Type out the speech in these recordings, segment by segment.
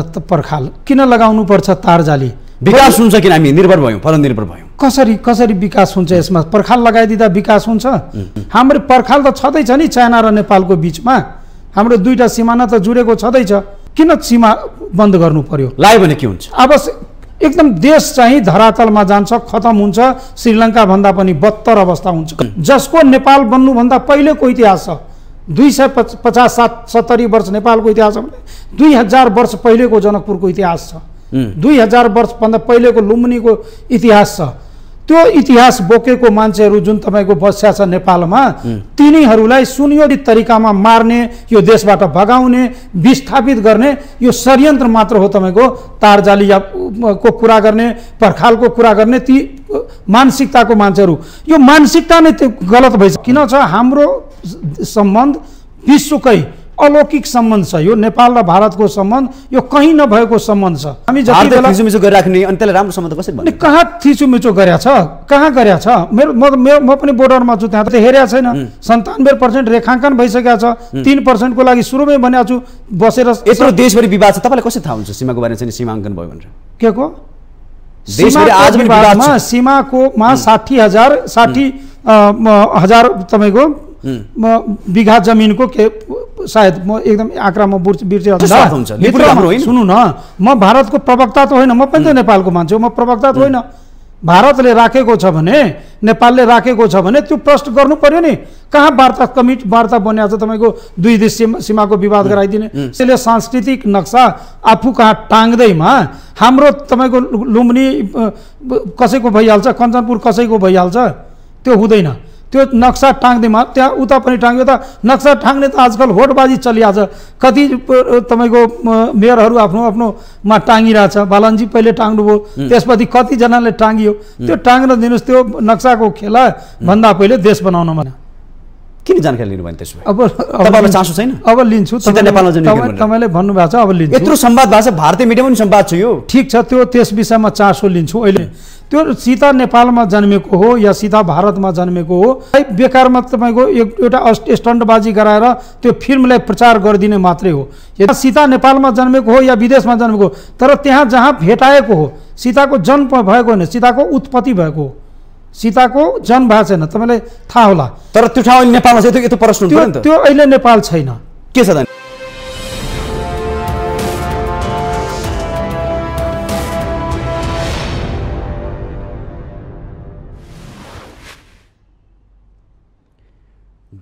पर्खाल किन लगाउनु तार तारजाली विकास हुन्छ किन हामी निर्भर भयौँ परनिर्भर भयौँ कसरी कसरी विकास हुन्छ यसमा पर्खाल लगाइदिँदा विकास हुन्छ हाम्रो पर्खाल त छँदैछ नि चाइना र नेपालको बिचमा हाम्रो दुईवटा सिमाना त जुडेको छँदैछ किन सीमा बन्द गर्नु पर्यो लायो भने के हुन्छ अब एकदम देश चाहिँ धरातलमा जान्छ खतम हुन्छ भन्दा पनि बत्तर अवस्था हुन्छ जसको नेपाल बन्नुभन्दा पहिलेको इतिहास छ दुई सय पच पचास सात सत्तरी वर्ष नेपालको इतिहास दुई हजार वर्ष पहिलेको जनकपुरको इतिहास छ दुई हजार वर्षभन्दा पहिलेको लुम्बिनीको इतिहास छ त्यो इतिहास बोकेको मान्छेहरू जुन तपाईँको बस्या छ नेपालमा तिनीहरूलाई सुनियोजित तरिकामा मार्ने यो देशबाट भगाउने विस्थापित गर्ने यो षड्यन्त्र मात्र हो तपाईँको तारजाली या को कुरा गर्ने पर्खालको कुरा गर्ने ती मानसिकताको मान्छेहरू यो मानसिकता नै त्यो गलत भइसक्यो किन छ हाम्रो सम्बन्ध विश्वकै अलौकिक सम्बन्ध छ यो नेपाल र भारतको सम्बन्ध यो कहीँ नभएको सम्बन्ध छ हामी थिचोमिचो गरिराख्ने अनि त्यसलाई राम्रो सम्बन्ध कसरी भन्ने कहाँ थिचुमिचो गरेका छ कहाँ गरेका छ मेरो म म पनि बोर्डरमा छु त्यहाँ त हेरेको छैन सन्तानब्बे पर्सेन्ट रेखाङ्कन भइसकेको छ तिन पर्सेन्टको लागि सुरुमै भनेको छु बसेर यत्रो देशभरि विवाद छ तपाईँलाई कसरी थाहा हुन्छ सीमाको बारेमा चाहिँ सीमाङ्कन भयो भनेर के को सीमाकोमा साठी हजार साठी हजार तपाईँको म बिघा जमिनको के सायद म एकदम आँक्रामा बिर्स सुन्नु न म भारतको प्रवक्ता त होइन म पनि त नेपालको मान्छे म प्रवक्ता त होइन भारतले राखेको छ भने नेपालले राखेको छ भने त्यो प्रश्न गर्नु पर्यो नि कहाँ वार्ता कमिट वार्ता बनिएको छ तपाईँको दुई देश सीमाको विवाद गराइदिने त्यसले सांस्कृतिक नक्सा आफू कहाँ टाङ्दैमा हाम्रो तपाईँको लुम्बिनी कसैको भइहाल्छ कञ्चनपुर कसैको भइहाल्छ त्यो हुँदैन त्यो नक्सा टाङ्दैमा त्यहाँ उता पनि टाङ्यो त नक्सा टाङ्ने त आजकल होटबाजी चलिहाल्छ कति तपाईँको मेयरहरू आफ्नो आफ्नोमा टाङ्गिरहेछ बालनजी पहिले टाङ्नुभयो त्यसपछि कतिजनाले टाङ्गियो त्यो टाङ्न दिनुहोस् त्यो नक्साको खेला भन्दा पहिले देश मलाई किन जानकारी लिनुभयो त्यसो भए अब तपाईँलाई चासो छैन अब लिन्छु तपाईँले भन्नुभएको छ अब लिन्छु यत्रो सम्वाद भएको छ भारतीय मिडियामा पनि सम्वाद छ यो ठिक छ त्यो त्यस विषयमा चासो लिन्छु अहिले त्यो सीता नेपालमा जन्मेको हो या सीता भारतमा जन्मेको हो है बेकारमा तपाईँको एउटा स्टन्टबाजी गराएर त्यो फिल्मलाई प्रचार गरिदिने मात्रै हो या सीता नेपालमा जन्मेको हो या विदेशमा जन्मेको हो तर त्यहाँ जहाँ भेटाएको हो सीताको जन्म भएको होइन सीताको उत्पत्ति भएको हो सीताको जन्म भएको छैन तपाईँलाई थाहा होला तर त्यो ठाउँ नेपालमा चाहिँ त्यो प्रश्न त्यो अहिले नेपाल छैन के छ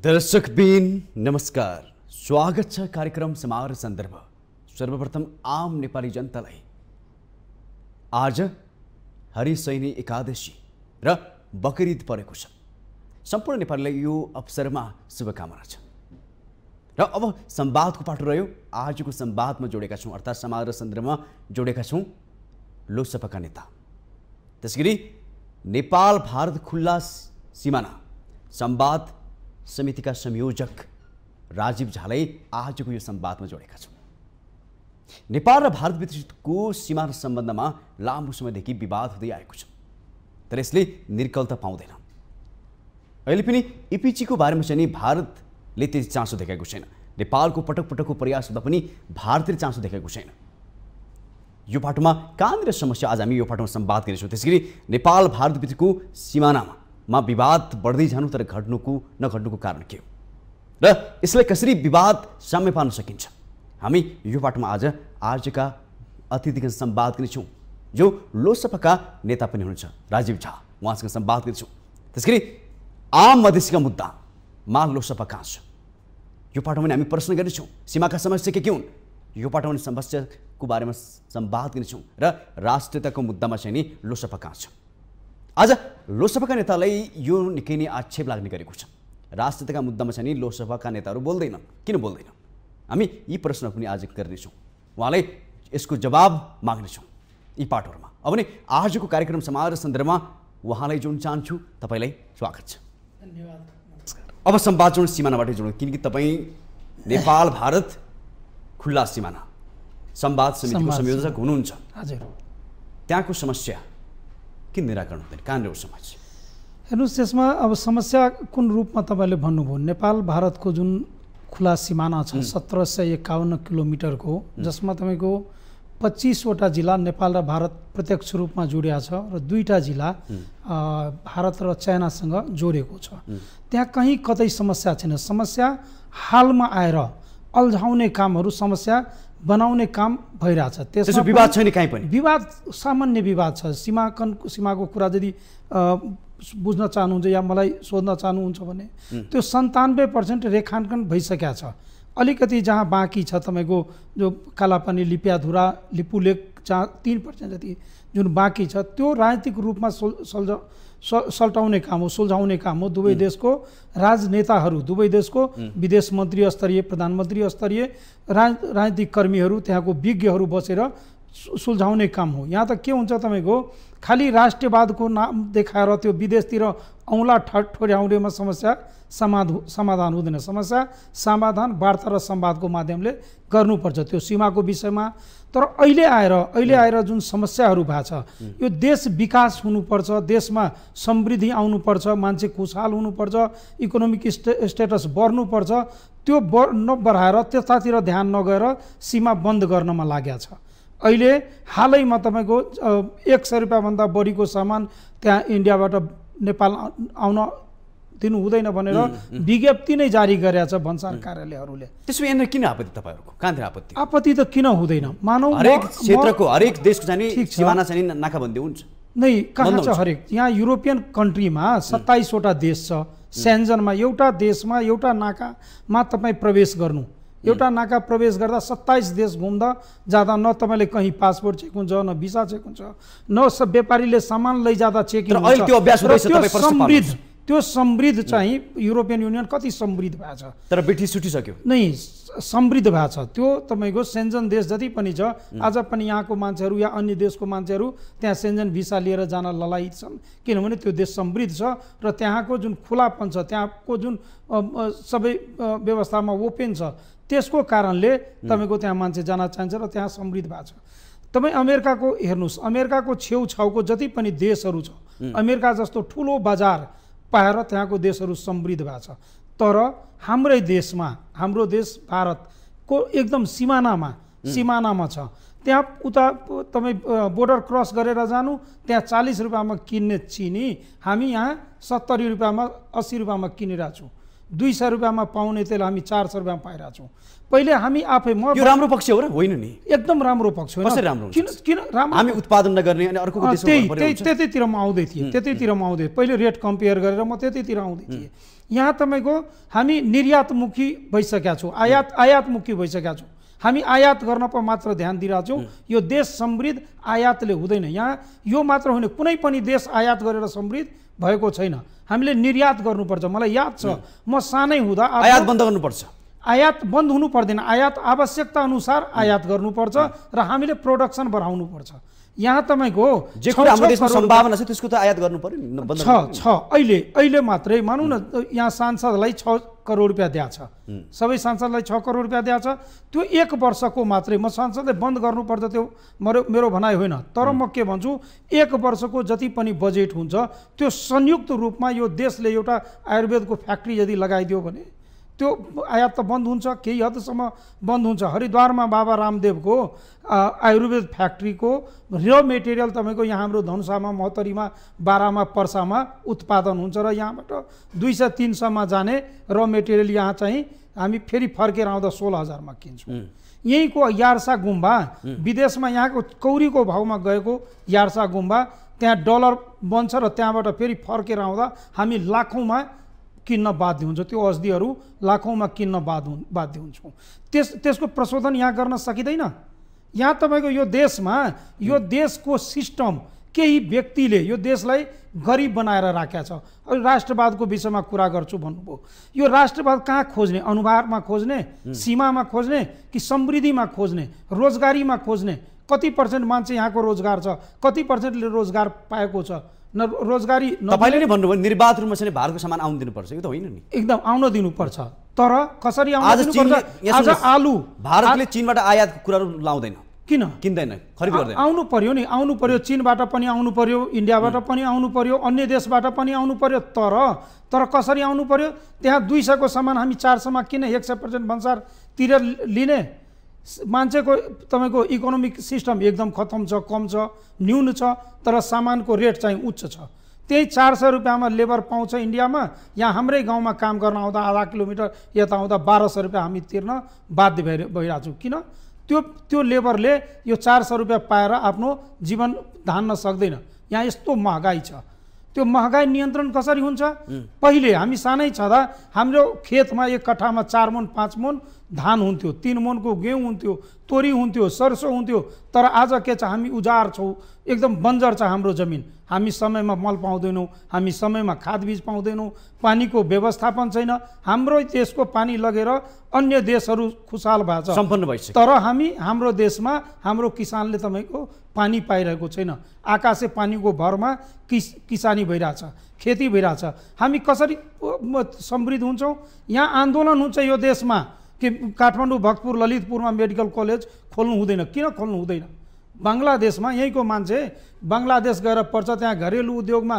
दर्शक बिन नमस्कार स्वागत छ कार्यक्रम समारोह सन्दर्भ सर्वप्रथम आम नेपाली जनतालाई आज हरिशैनी एकादशी र बकरिद परेको छ सम्पूर्ण नेपालीलाई यो अवसरमा शुभकामना छ र अब सम्वादको पाटो रह्यो आजको सम्वादमा जोडेका छौँ अर्थात् समाज र सन्दर्भमा जोडेका छौँ लोकसभाका नेता गरी नेपाल भारत खुल्ला सिमाना सम्वाद समितिका संयोजक राजीव झालाई आजको यो सम्वादमा जोडेका छौँ नेपाल र भारतभित्रको सिमाना सम्बन्धमा लामो समयदेखि विवाद हुँदै आएको छ तर यसले निर्कलता पाउँदैन अहिले पनि इपिचीको बारेमा चाहिँ भारतले त्यति चासो देखाएको छैन नेपालको पटक पटकको प्रयास हुँदा पनि भारतले चासो देखाएको छैन यो पाटोमा कहाँनिर समस्या आज हामी यो पाटोमा सम्वाद गर्नेछौँ त्यसै गरी नेपाल भारतभित्रको सिमानामा मा विवाद बढ्दै जानु तर घट्नुको नघट्नुको कारण के हो र यसलाई कसरी विवाद साम्य पार्न सकिन्छ हामी यो पाटोमा आज आजका अतिथिको सम्वाद गर्नेछौँ जो लोकसभाका नेता पनि हुनुहुन्छ राजीव झा उहाँसँग सम्वाद गर्छु त्यस गरी आम मधेसीका मुद्दा मा लोकसभा कहाँ छ यो पाटोमा पनि हामी प्रश्न गर्नेछौँ सीमाका समस्या के के हुन् यो पाटोमा पनि समस्याको बारेमा सम्वाद गर्नेछौँ र राष्ट्रियताको मुद्दामा चाहिँ नि लोकसभा कहाँ छ आज लोकसभाका नेतालाई यो निकै नै आक्षेप लाग्ने गरेको छ राष्ट्रियताका मुद्दामा चाहिँ नि लोकसभाका नेताहरू बोल्दैन किन बोल्दैन हामी यी प्रश्न पनि आज गर्नेछौँ उहाँलाई यसको जवाब माग्नेछौँ यी पाठहरूमा अब नै आजको कार्यक्रम समारोह सन्दर्भमा उहाँलाई जुन चाहन्छु तपाईँलाई स्वागत छ धन्यवाद अब सम्वाद जोड सिमानाबाटै जोडौँ किनकि तपाईँ नेपाल भारत खुल्ला सिमाना सम्वाद समितिको संयोजक हुनुहुन्छ हजुर त्यहाँको समस्या के निराकरण हुँदैन कहाँनिर समाज हेर्नुहोस् त्यसमा अब समस्या कुन रूपमा तपाईँले भन्नुभयो नेपाल भारतको जुन खुला सिमाना छ सत्र सय एकाउन्न किलोमिटरको जसमा तपाईँको पच्चिसवटा जिल्ला नेपाल र भारत प्रत्यक्ष रूपमा जोडिया छ र दुईवटा जिल्ला भारत र चाइनासँग जोडिएको छ त्यहाँ कहीँ कतै समस्या छैन समस्या हालमा आएर अल्झाउने कामहरू समस्या बनाउने काम भइरहेछ त्यसको विवाद छैन कहीँ पनि विवाद सामान्य विवाद छ सीमाकन सीमाको कुरा यदि बुझ्न चाहनुहुन्छ या मलाई सोध्न चाहनुहुन्छ भने त्यो सन्तानब्बे पर्सेन्ट रेखाङ्कन भइसकेका छ अलिकति जहाँ बाँकी छ तपाईँको जो कालापानी लिपियाधुरा लिपुलेक जहाँ तिन पर्सेन्ट जति जुन बाँकी छ त्यो राजनीतिक रूपमा सोल सल्झ सल्टाउने काम हो सुल्झाउने काम हो दुवै देशको राजनेताहरू दुवै देशको विदेश मन्त्री स्तरीय प्रधानमन्त्री स्तरीय राज राजनीतिक कर्मीहरू त्यहाँको विज्ञहरू बसेर सुल्झाउने काम हो यहाँ त के हुन्छ तपाईँको खालि राष्ट्रियवादको नाम देखाएर त्यो विदेशतिर औँला ठोर्याउनेमा समस्या समाध समाधान हुँदैन समस्या समाधान वार्ता र सम्वादको माध्यमले गर्नुपर्छ त्यो सीमाको विषयमा तर अहिले आएर अहिले आएर जुन समस्याहरू भएको छ यो देश विकास हुनुपर्छ देशमा समृद्धि आउनुपर्छ मान्छे खुसहाल हुनुपर्छ इकोनोमिक स्टे स्टेटस बढ्नुपर्छ त्यो ब नबढाएर त्यतातिर ध्यान नगएर सीमा बन्द गर्नमा लागेको छ अहिले हालैमा तपाईँको एक सय रुपियाँभन्दा बढीको सामान त्यहाँ इन्डियाबाट नेपाल आउन दिनु हुँदैन भनेर विज्ञप्ति नै जारी गरेका छ भन्सार कार्यालयहरूले त्यसो यहाँनिर किन आपत्ति तपाईँहरूको कहाँतिर आपत्ति आपत्ति त किन हुँदैन मानव हरेक क्षेत्रको हरेक देशको जाने सिमाना नाकाबन्दी हुन्छ नै कहाँ छ हरेक यहाँ युरोपियन कन्ट्रीमा सत्ताइसवटा देश छ स्यान्जनमा एउटा देशमा एउटा नाकामा तपाईँ प्रवेश गर्नु एउटा नाका प्रवेश गर्दा सत्ताइस देश घुम्दा जाँदा न तपाईँले कहीँ पासपोर्ट चेक हुन्छ न भिसा चेक हुन्छ न व्यापारीले सामान लैजाँदा चेकिङ समृद्ध त्यो समृद्ध चाहिँ युरोपियन युनियन कति समृद्ध भएको छ तर ब्रिटिस छुटिसक्यो नै समृद्ध भएको छ त्यो तपाईँको सेन्जन देश जति पनि छ आज पनि यहाँको मान्छेहरू या अन्य देशको मान्छेहरू त्यहाँ सेन्जन भिसा लिएर जान ललाइ छन् किनभने त्यो देश समृद्ध छ र त्यहाँको जुन खुलापन छ त्यहाँको जुन सबै व्यवस्थामा ओपेन छ त्यसको कारणले तपाईँको त्यहाँ मान्छे जान चाहन्छ र त्यहाँ समृद्ध भएको छ तपाईँ अमेरिकाको हेर्नुहोस् अमेरिकाको छेउछाउको जति पनि देशहरू छ अमेरिका जस्तो ठुलो बजार पाएर त्यहाँको देशहरू समृद्ध भएको छ तर हाम्रै देशमा हाम्रो देश भारतको एकदम सिमानामा सिमानामा छ त्यहाँ उता तपाईँ बोर्डर क्रस गरेर जानु त्यहाँ चालिस रुपियाँमा किन्ने चिनी हामी यहाँ सत्तरी रुपियाँमा अस्सी रुपियाँमा किनिरहेछौँ दुई सय रुपियाँमा पाउने त्यसलाई हामी चार सय रुपियाँमा पाइरहेको छौँ पहिले हामी आफै म यो राम्रो पक्ष हो र होइन नि एकदम राम्रो पक्ष हो राम्रो किन किन राम्रो हामी उत्पादन नगर्ने अनि अर्को त्यही त्यही त्यतैतिर म आउँदै थिएँ त्यतैतिर म आउँदै पहिले रेट कम्पेयर गरेर म त्यतैतिर आउँदै थिएँ यहाँ तपाईँको हामी निर्यातमुखी भइसकेका छौँ आयात आयातमुखी भइसकेका छौँ हामी आयात गर्न गर्नमा मात्र ध्यान दिइरहेछौँ यो देश समृद्ध आयातले हुँदैन यहाँ यो मात्र होइन कुनै पनि देश आयात गरेर समृद्ध भएको छैन हामीले निर्यात गर्नुपर्छ मलाई याद छ म सानै हुँदा आयात बन्द गर्नुपर्छ आयात बन्द हुनु पर्दैन आयात आवश्यकता अनुसार आयात गर्नुपर्छ र हामीले प्रोडक्सन बढाउनुपर्छ यहाँ तपाईँको जे सम्भावना छ त्यसको त आयात गर्नु पर्यो नि छ छ अहिले अहिले मात्रै मानौँ न यहाँ सांसदलाई छ करोड रुपियाँ दिएको छ सबै सांसदलाई छ करोड रुपियाँ दिएको छ त्यो एक वर्षको मात्रै म सांसदले बन्द गर्नुपर्छ त्यो मेरो मेरो भनाइ होइन तर म के भन्छु एक वर्षको जति पनि बजेट हुन्छ त्यो संयुक्त रूपमा यो देशले एउटा आयुर्वेदको फ्याक्ट्री यदि लगाइदियो भने त्यो आयात त बन्द हुन्छ केही हदसम्म बन्द हुन्छ हरिद्वारमा बाबा रामदेवको आयुर्वेद फ्याक्ट्रीको र मेटेरियल तपाईँको यहाँ हाम्रो धनुषामा महतरीमा बारामा पर्सामा उत्पादन हुन्छ र यहाँबाट दुई सय तिनसम्म जाने र मेटेरियल यहाँ चाहिँ हामी फेरि फर्केर आउँदा सोह्र हजारमा किन्छौँ यहीँको यारसा गुम्बा विदेशमा यहाँको कौरीको भाउमा गएको यारसा गुम्बा त्यहाँ डलर बन्छ र त्यहाँबाट फेरि फर्केर आउँदा हामी लाखौँमा किन्न बाध्य हुन्छौँ त्यो औषधिहरू लाखौँमा किन्न बाध हुन् बाध्य हुन्छौँ त्यस त्यसको प्रशोधन यहाँ गर्न सकिँदैन यहाँ तपाईँको यो देशमा यो देशको सिस्टम केही व्यक्तिले यो देशलाई गरिब बनाएर राखेका छ अब राष्ट्रवादको विषयमा कुरा गर्छु भन्नुभयो यो राष्ट्रवाद कहाँ खोज्ने अनुहारमा खोज्ने सीमामा खोज्ने कि समृद्धिमा खोज्ने रोजगारीमा खोज्ने कति पर्सेन्ट मान्छे यहाँको रोजगार छ कति पर्सेन्टले रोजगार पाएको छ न रोजगारी तपाईँले नै भन्नुभयो निर्वाध रूपमा चाहिँ भारतको सामान आउनु दिनुपर्छ यो त होइन नि एकदम आउन दिनुपर्छ तर कसरी आज आलु भारतले चिनबाट आयात कुराहरू लाउँदैन किन किन्दैन खरिद गर्दैन आउनु पर्यो नि आउनु पर्यो चिनबाट पनि आउनु पर्यो इन्डियाबाट पनि आउनु पर्यो अन्य देशबाट पनि आउनु पर्यो तर तर कसरी आउनु पर्यो त्यहाँ दुई सयको सामान हामी चार सयमा किन एक सय पर्सेन्ट भन्सार तिरेर लिने मान्छेको तपाईँको इकोनोमिक सिस्टम एकदम खत्तम छ कम छ न्यून छ तर सामानको रेट चाहिँ उच्च छ त्यही चार सय रुपियाँमा लेबर पाउँछ इन्डियामा यहाँ हाम्रै गाउँमा काम गर्न आउँदा आधा किलोमिटर यता आउँदा बाह्र सय रुपियाँ हामी तिर्न बाध्य भइ भइरहेको छौँ किन त्यो त्यो लेबरले यो चार सय रुपियाँ पाएर आफ्नो जीवन धान्न सक्दैन यहाँ यस्तो महँगाई छ त्यो महँगाई नियन्त्रण कसरी हुन्छ पहिले हामी सानै छँदा हाम्रो खेतमा एक कठामा चार मुन पाँच मुन धान हुन्थ्यो तिन मनको गेहुँ हुन्थ्यो तोरी हुन्थ्यो सरसो हुन्थ्यो तर आज के छ हामी उजार छौँ एकदम बन्जर छ हाम्रो जमिन हामी समयमा मल पाउँदैनौँ हामी समयमा खाद बीज पाउँदैनौँ पानीको व्यवस्थापन छैन हाम्रो देशको पानी लगेर अन्य देशहरू खुसाल भएको छ सम्पन्न भइसक्यो तर हामी हाम्रो देशमा हाम्रो किसानले तपाईँको पानी पाइरहेको छैन आकाशे पानीको भरमा किस किसानी भइरहेछ खेती भइरहेछ हामी कसरी समृद्ध हुन्छौँ यहाँ आन्दोलन हुन्छ यो देशमा कि काठमाडौँ भक्तपुर ललितपुरमा मेडिकल कलेज खोल्नु हुँदैन किन खोल्नु हुँदैन बङ्गलादेशमा यहीँको मान्छे बङ्गलादेश गएर पढ्छ त्यहाँ घरेलु उद्योगमा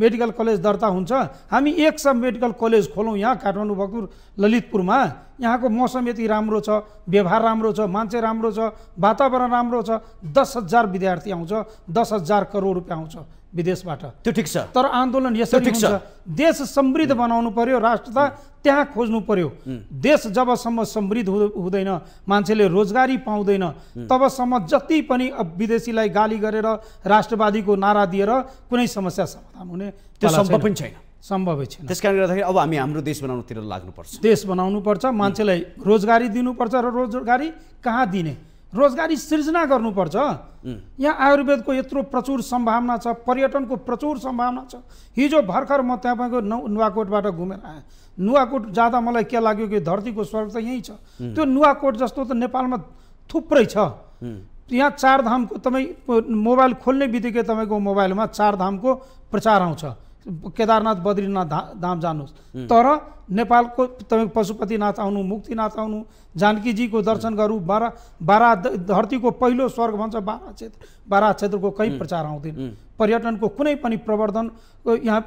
मेडिकल कलेज दर्ता हुन्छ हामी एक सब मेडिकल कलेज खोलौँ यहाँ काठमाडौँ भक्तपुर ललितपुरमा यहाँको मौसम यति राम्रो छ व्यवहार राम्रो छ मान्छे राम्रो छ वातावरण राम्रो छ दस हजार विद्यार्थी आउँछ दस हजार करोड रुपियाँ आउँछ विदेशबाट त्यो ठिक छ तर आन्दोलन यसरी ठिक छ देश समृद्ध बनाउनु पर्यो राष्ट्रता त्यहाँ खोज्नु पर्यो देश जबसम्म समृद्ध हुँदैन मान्छेले रोजगारी पाउँदैन तबसम्म जति पनि विदेशीलाई गाली गरेर राष्ट्रवादीको नारा दिएर कुनै समस्या समाधान हुने त्यो सम्भव पनि छैन सम्भवै छैन त्यस कारणले गर्दाखेरि अब हामी हाम्रो देश बनाउनुतिर लाग्नुपर्छ देश बनाउनुपर्छ मान्छेलाई रोजगारी दिनुपर्छ र रोजगारी कहाँ दिने रोजगारी सिर्जना गर्नुपर्छ यहाँ आयुर्वेदको यत्रो प्रचुर सम्भावना छ पर्यटनको प्रचुर सम्भावना छ हिजो भर्खर म तपाईँको नौ नुवाकोटबाट घुमेर आएँ नुवाकोट जाँदा मलाई के लाग्यो कि धरतीको स्वर्ग त यहीँ छ त्यो नुवाकोट जस्तो त नेपालमा थुप्रै छ यहाँ चारधामको तपाईँ मोबाइल खोल्ने बित्तिकै तपाईँको मोबाइलमा चारधामको प्रचार आउँछ केदारनाथ बद्रीनाथ धा धाम जानुहोस् तर नेपालको तपाईँ पशुपतिनाथ आउनु मुक्तिनाथ आउनु जानकीजीको दर्शन गरौँ बारा बारा धरतीको पहिलो स्वर्ग भन्छ बारा क्षेत्र बारा क्षेत्रको कहीँ प्रचार आउँदैन पर्यटनको कुनै पनि प्रवर्धन यहाँ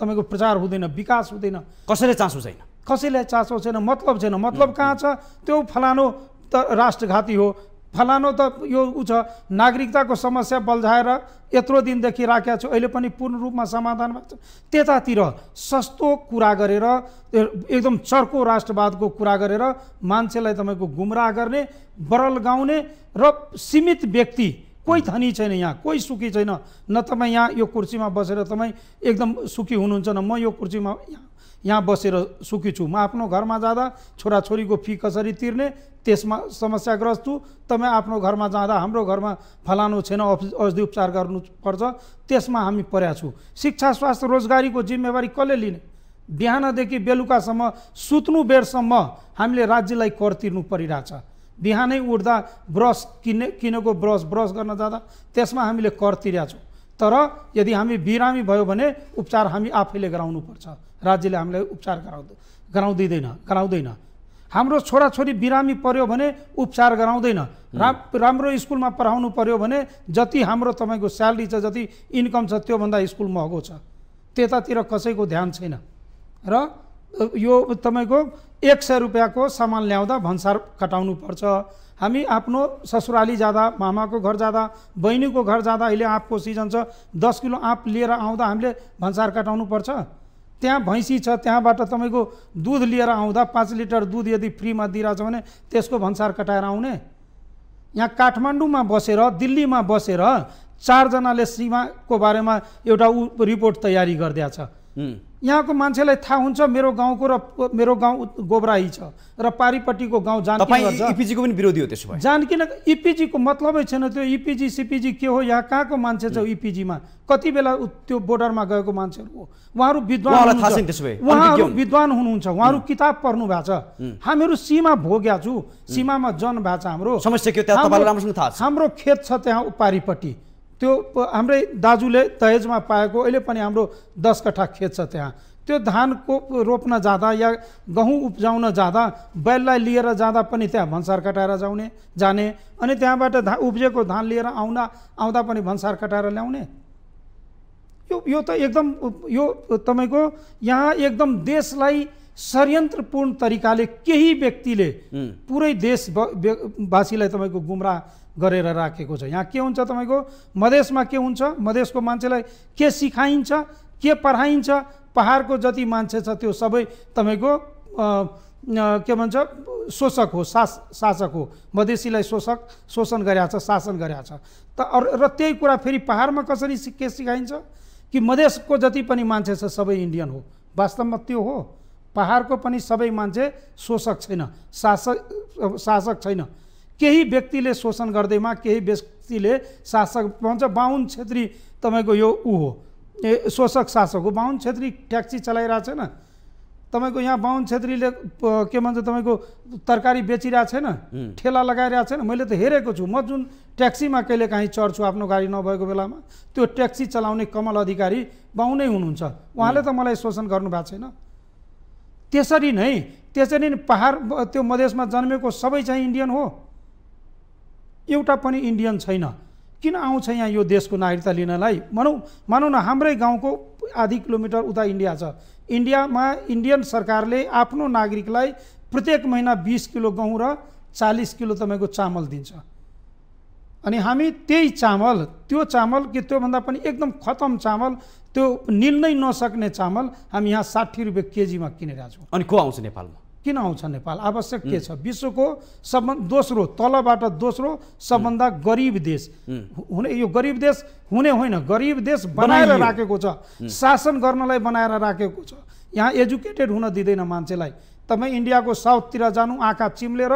तपाईँको प्रचार हुँदैन विकास हुँदैन कसैले चासो छैन कसैलाई चासो छैन मतलब छैन मतलब कहाँ छ त्यो फलानो त राष्ट्रघाती हो फलानु त यो ऊ छ नागरिकताको समस्या बल्झाएर यत्रो दिनदेखि राखेको छु अहिले पनि पूर्ण रूपमा समाधान भएको छ त्यतातिर सस्तो कुरा गरेर एकदम चर्को राष्ट्रवादको कुरा गरेर मान्छेलाई तपाईँको गुमराह गर्ने बरल गाउने र सीमित व्यक्ति कोही धनी छैन यहाँ कोही सुखी छैन न तपाईँ यहाँ यो कुर्सीमा बसेर तपाईँ एकदम सुखी हुनुहुन्छ न म यो कुर्सीमा यहाँ यहाँ बसेर सुखी छु म आफ्नो घरमा जाँदा छोराछोरीको फी कसरी तिर्ने त्यसमा समस्याग्रस्त छु तपाईँ आफ्नो घरमा जाँदा हाम्रो घरमा फलानु छैन औषधि उपचार गर्नुपर्छ त्यसमा हामी पर्या छु शिक्षा स्वास्थ्य रोजगारीको जिम्मेवारी कसले लिने बिहानदेखि बेलुकासम्म सुत्नु बेरसम्म हामीले राज्यलाई कर तिर्नु परिरहेछ बिहानै उठ्दा ब्रस किने किनेको ब्रस ब्रस गर्न जाँदा त्यसमा हामीले कर तिर्या छौँ तर यदि हामी बिरामी भयो भने उपचार हामी आफैले गराउनुपर्छ राज्यले हामीलाई उपचार गराउँदो गराउँदिँदैन गराउँदैन हाम्रो छोराछोरी बिरामी पर्यो भने उपचार गराउँदैन रा राम्रो स्कुलमा पढाउनु पर्यो भने जति हाम्रो तपाईँको स्यालेरी छ जति इन्कम छ त्योभन्दा स्कुल महँगो छ त्यतातिर कसैको ध्यान छैन र यो तपाईँको एक सय रुपियाँको सामान ल्याउँदा भन्सार कटाउनु पर्छ हामी आफ्नो ससुराली जाँदा मामाको घर जाँदा बहिनीको घर जाँदा अहिले आँपको सिजन छ दस किलो आँप लिएर आउँदा हामीले भन्सार कटाउनु पर्छ त्यहाँ भैँसी छ त्यहाँबाट तपाईँको दुध लिएर आउँदा पाँच लिटर दुध यदि फ्रीमा दिइरहेछ भने त्यसको भन्सार कटाएर आउने यहाँ काठमाडौँमा बसेर दिल्लीमा बसेर चारजनाले सीमाको बारेमा एउटा रिपोर्ट तयारी गरिदिएछ यहाँको मान्छेलाई थाहा हुन्छ मेरो गाउँको र मेरो गाउँ गोब्राही छ र पारिपट्टिको गाउँ जानकीको पनि विरोधी हो त्यसो भए जानकी इपिजीको मतलबै छैन त्यो इपिजी सिपिजी के हो यहाँ कहाँको मान्छे छ इपिजीमा कति बेला त्यो बोर्डरमा गएको मान्छेहरू हो उहाँहरू विद्वान उहाँहरू विद्वान हुनुहुन्छ उहाँहरू किताब पढ्नु भएको छ हामीहरू सीमा भोग्या छु सीमामा जन भएको छ हाम्रो समस्या के हाम्रो खेत छ त्यहाँ पारिपट्टि त्यो हाम्रै दाजुले दहेजमा पाएको अहिले पनि हाम्रो दस कठा खेत छ त्यहाँ त्यो धानको रोप्न जाँदा या गहुँ उब्जाउन जाँदा बैललाई लिएर जाँदा पनि त्यहाँ भन्सार कटाएर जाउने जाने अनि त्यहाँबाट धा उब्जेको धान लिएर आउँदा आउँदा पनि भन्सार कटाएर ल्याउने यो यो त एकदम यो तपाईँको यहाँ एकदम देशलाई षड्यन्त्रपूर्ण तरिकाले केही व्यक्तिले पुरै देशवासीलाई तपाईँको गुमराह गरेर राखेको छ यहाँ के हुन्छ तपाईँको मधेसमा के हुन्छ मधेसको मान्छेलाई के सिकाइन्छ के पढाइन्छ पहाडको जति मान्छे छ त्यो सबै तपाईँको के भन्छ शोषक हो सास शासक हो मधेसीलाई शोषक शोषण गरेका छ शासन गरेका छ त र त्यही कुरा फेरि पहाडमा कसरी के सिकाइन्छ कि मधेसको जति पनि मान्छे छ सबै इन्डियन हो वास्तवमा त्यो हो पहाडको पनि सबै मान्छे शोषक छैन शासक शासक छैन केही व्यक्तिले शोषण गर्दैमा केही व्यक्तिले शासक भन्छ बाहुन छेत्री तपाईँको यो ऊ हो ए शोषक शासक हो बाहुन छेत्री ट्याक्सी चलाइरहेको छैन तपाईँको यहाँ बाहुन छेत्रीले के भन्छ तपाईँको तरकारी बेचिरहेको छैन ठेला लगाइरहेको छैन मैले त हेरेको छु म जुन ट्याक्सीमा कहिले काहीँ चढ्छु आफ्नो गाडी नभएको बेलामा त्यो ट्याक्सी चलाउने कमल अधिकारी बाहुनै हुनुहुन्छ उहाँले त मलाई शोषण गर्नुभएको छैन त्यसरी नै त्यसरी नै पाहाड त्यो मधेसमा जन्मेको सबै चाहिँ इन्डियन हो एउटा पनि इन्डियन छैन किन आउँछ यहाँ यो देशको नागरिकता लिनलाई भनौँ मानौँ न हाम्रै गाउँको आधी किलोमिटर उता इन्डिया छ इन्डियामा इन्डियन सरकारले आफ्नो नागरिकलाई प्रत्येक महिना बिस किलो गहुँ र चालिस किलो तपाईँको चामल दिन्छ अनि हामी त्यही चामल त्यो चामल कि त्योभन्दा पनि एकदम खतम चामल त्यो निल्नै नसक्ने चामल हामी यहाँ साठी रुपियाँ केजीमा छौँ अनि को आउँछ नेपालमा किन आउँछ नेपाल आवश्यक के छ विश्वको सब दोस्रो तलबाट दोस्रो सबभन्दा गरिब देश हुने यो गरिब देश हुने होइन गरिब देश बनाएर राखेको छ शासन गर्नलाई बनाएर राखेको छ यहाँ एजुकेटेड हुन दिँदैन मान्छेलाई तपाईँ इन्डियाको साउथतिर जानु आँखा चिम्लेर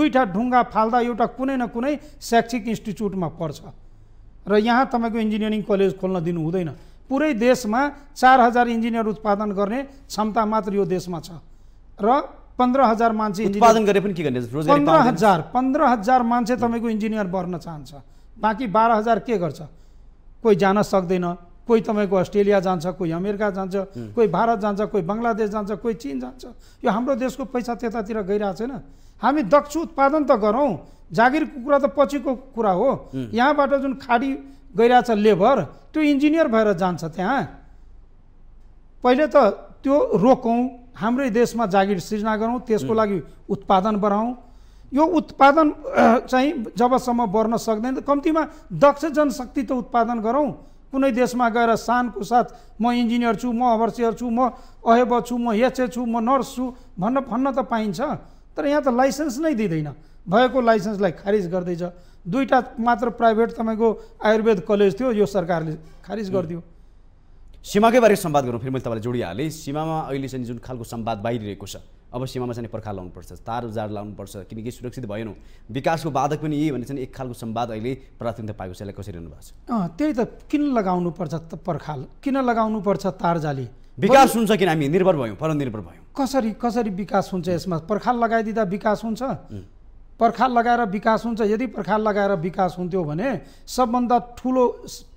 दुईवटा ढुङ्गा फाल्दा एउटा कुनै न कुनै शैक्षिक इन्स्टिच्युटमा पर्छ र यहाँ तपाईँको इन्जिनियरिङ कलेज खोल्न दिनु हुँदैन पुरै देशमा चार हजार इन्जिनियर उत्पादन गर्ने क्षमता मात्र यो देशमा छ र पन्ध्र हजार मान्छे उत्पादन गरे पनि के गर्ने पन्ध्र हजार पन्ध्र हजार मान्छे तपाईँको इन्जिनियर बन्न चाहन्छ बाँकी बाह्र हजार के गर्छ कोही जान सक्दैन कोही तपाईँको अस्ट्रेलिया जान्छ कोही अमेरिका जान्छ कोही भारत जान्छ कोही बङ्गलादेश जान्छ कोही चिन जान्छ यो हाम्रो देशको पैसा त्यतातिर गइरहेको छैन हामी दक्ष उत्पादन त गरौँ जागिरको कुरा त पछिको कुरा हो यहाँबाट जुन खाडी गइरहेछ लेबर त्यो इन्जिनियर भएर जान्छ त्यहाँ पहिले त त्यो रोकौँ हाम्रै देशमा जागिर सृजना गरौँ त्यसको लागि उत्पादन बढाउँ यो उत्पादन चाहिँ जबसम्म बढ्न सक्दैन कम्तीमा दक्ष जनशक्ति त उत्पादन गरौँ कुनै देशमा गएर सानको साथ म इन्जिनियर छु म अवर्सियर छु म अहेब छु म एचए छु म नर्स छु भन्न भन्न त पाइन्छ तर यहाँ त लाइसेन्स नै दिँदैन भएको लाइसेन्सलाई खारिज गर्दैछ दुईवटा मात्र प्राइभेट तपाईँको आयुर्वेद कलेज थियो यो सरकारले खारिज गरिदियो सीमाकै बारे सम्वाद गरौँ फेरि मैले तपाईँलाई जोडिहालेँ सीमामा अहिले चाहिँ जुन खालको सम्वाद बाहिरिरहेको छ अब सीमामा चाहिँ पर्खा लाउनुपर्छ तार उजार लाउनुपर्छ किनकि सुरक्षित भएनौँ विकासको बाधक पनि यही भने चाहिँ एक खालको सम्वाद अहिले प्राथमिकता पाएको छ यसलाई कसरी हेर्नु भएको छ त्यही त किन लगाउनुपर्छ पर्खाल किन लगाउनुपर्छ तार जाली विकास हुन्छ किन हामी निर्भर भयौँ परनिर्भर भयौँ कसरी कसरी विकास हुन्छ यसमा पर्खाल लगाइदिँदा विकास हुन्छ पर्खाल लगाएर विकास हुन्छ यदि पर्खाल लगाएर विकास हुन्थ्यो भने सबभन्दा ठुलो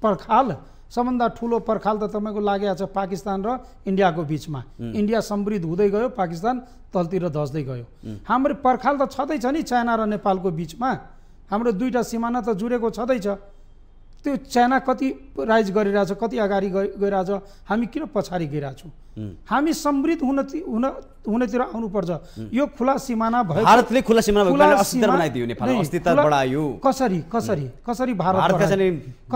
पर्खाल सबभन्दा ठुलो पर्खाल त तपाईँको लागेको छ पाकिस्तान र इन्डियाको बिचमा इन्डिया समृद्ध हुँदै गयो पाकिस्तान तलतिर धस्दै गयो हाम्रो पर्खाल त छँदैछ नि चाइना र नेपालको बिचमा हाम्रो दुईवटा सिमाना त जुडेको छँदैछ त्यो चाइना कति राइज गरिरहेछ कति अगाडि गइरहेछ हामी किन पछाडि गइरहेछौँ हामी समृद्ध हुन हुन हुनेतिर आउनुपर्छ यो खुला सिमाना भयो भारतले खुला सिमाना बढायो कसरी कसरी कसरी भारत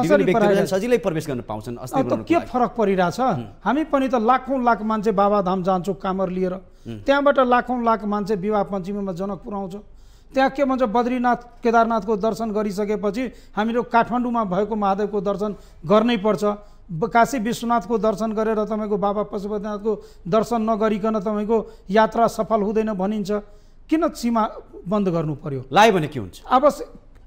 सजिलै प्रवेश गर्न पाउँछन् त के फरक परिरहेछ हामी पनि त लाखौँ लाख मान्छे बाबाधाम जान्छौँ कामर लिएर त्यहाँबाट लाखौँ लाख मान्छे विवाह पञ्चमीमा जनकपुर आउँछ त्यहाँ के भन्छ बद्रीनाथ केदारनाथको दर्शन गरिसकेपछि हामीहरू काठमाडौँमा भएको महादेवको दर्शन गर्नै पर्छ काशी विश्वनाथको दर्शन गरेर तपाईँको बाबा पशुपतिनाथको दर्शन नगरिकन तपाईँको यात्रा सफल हुँदैन भनिन्छ किन सीमा बन्द गर्नु पर्यो लायो भने के हुन्छ अब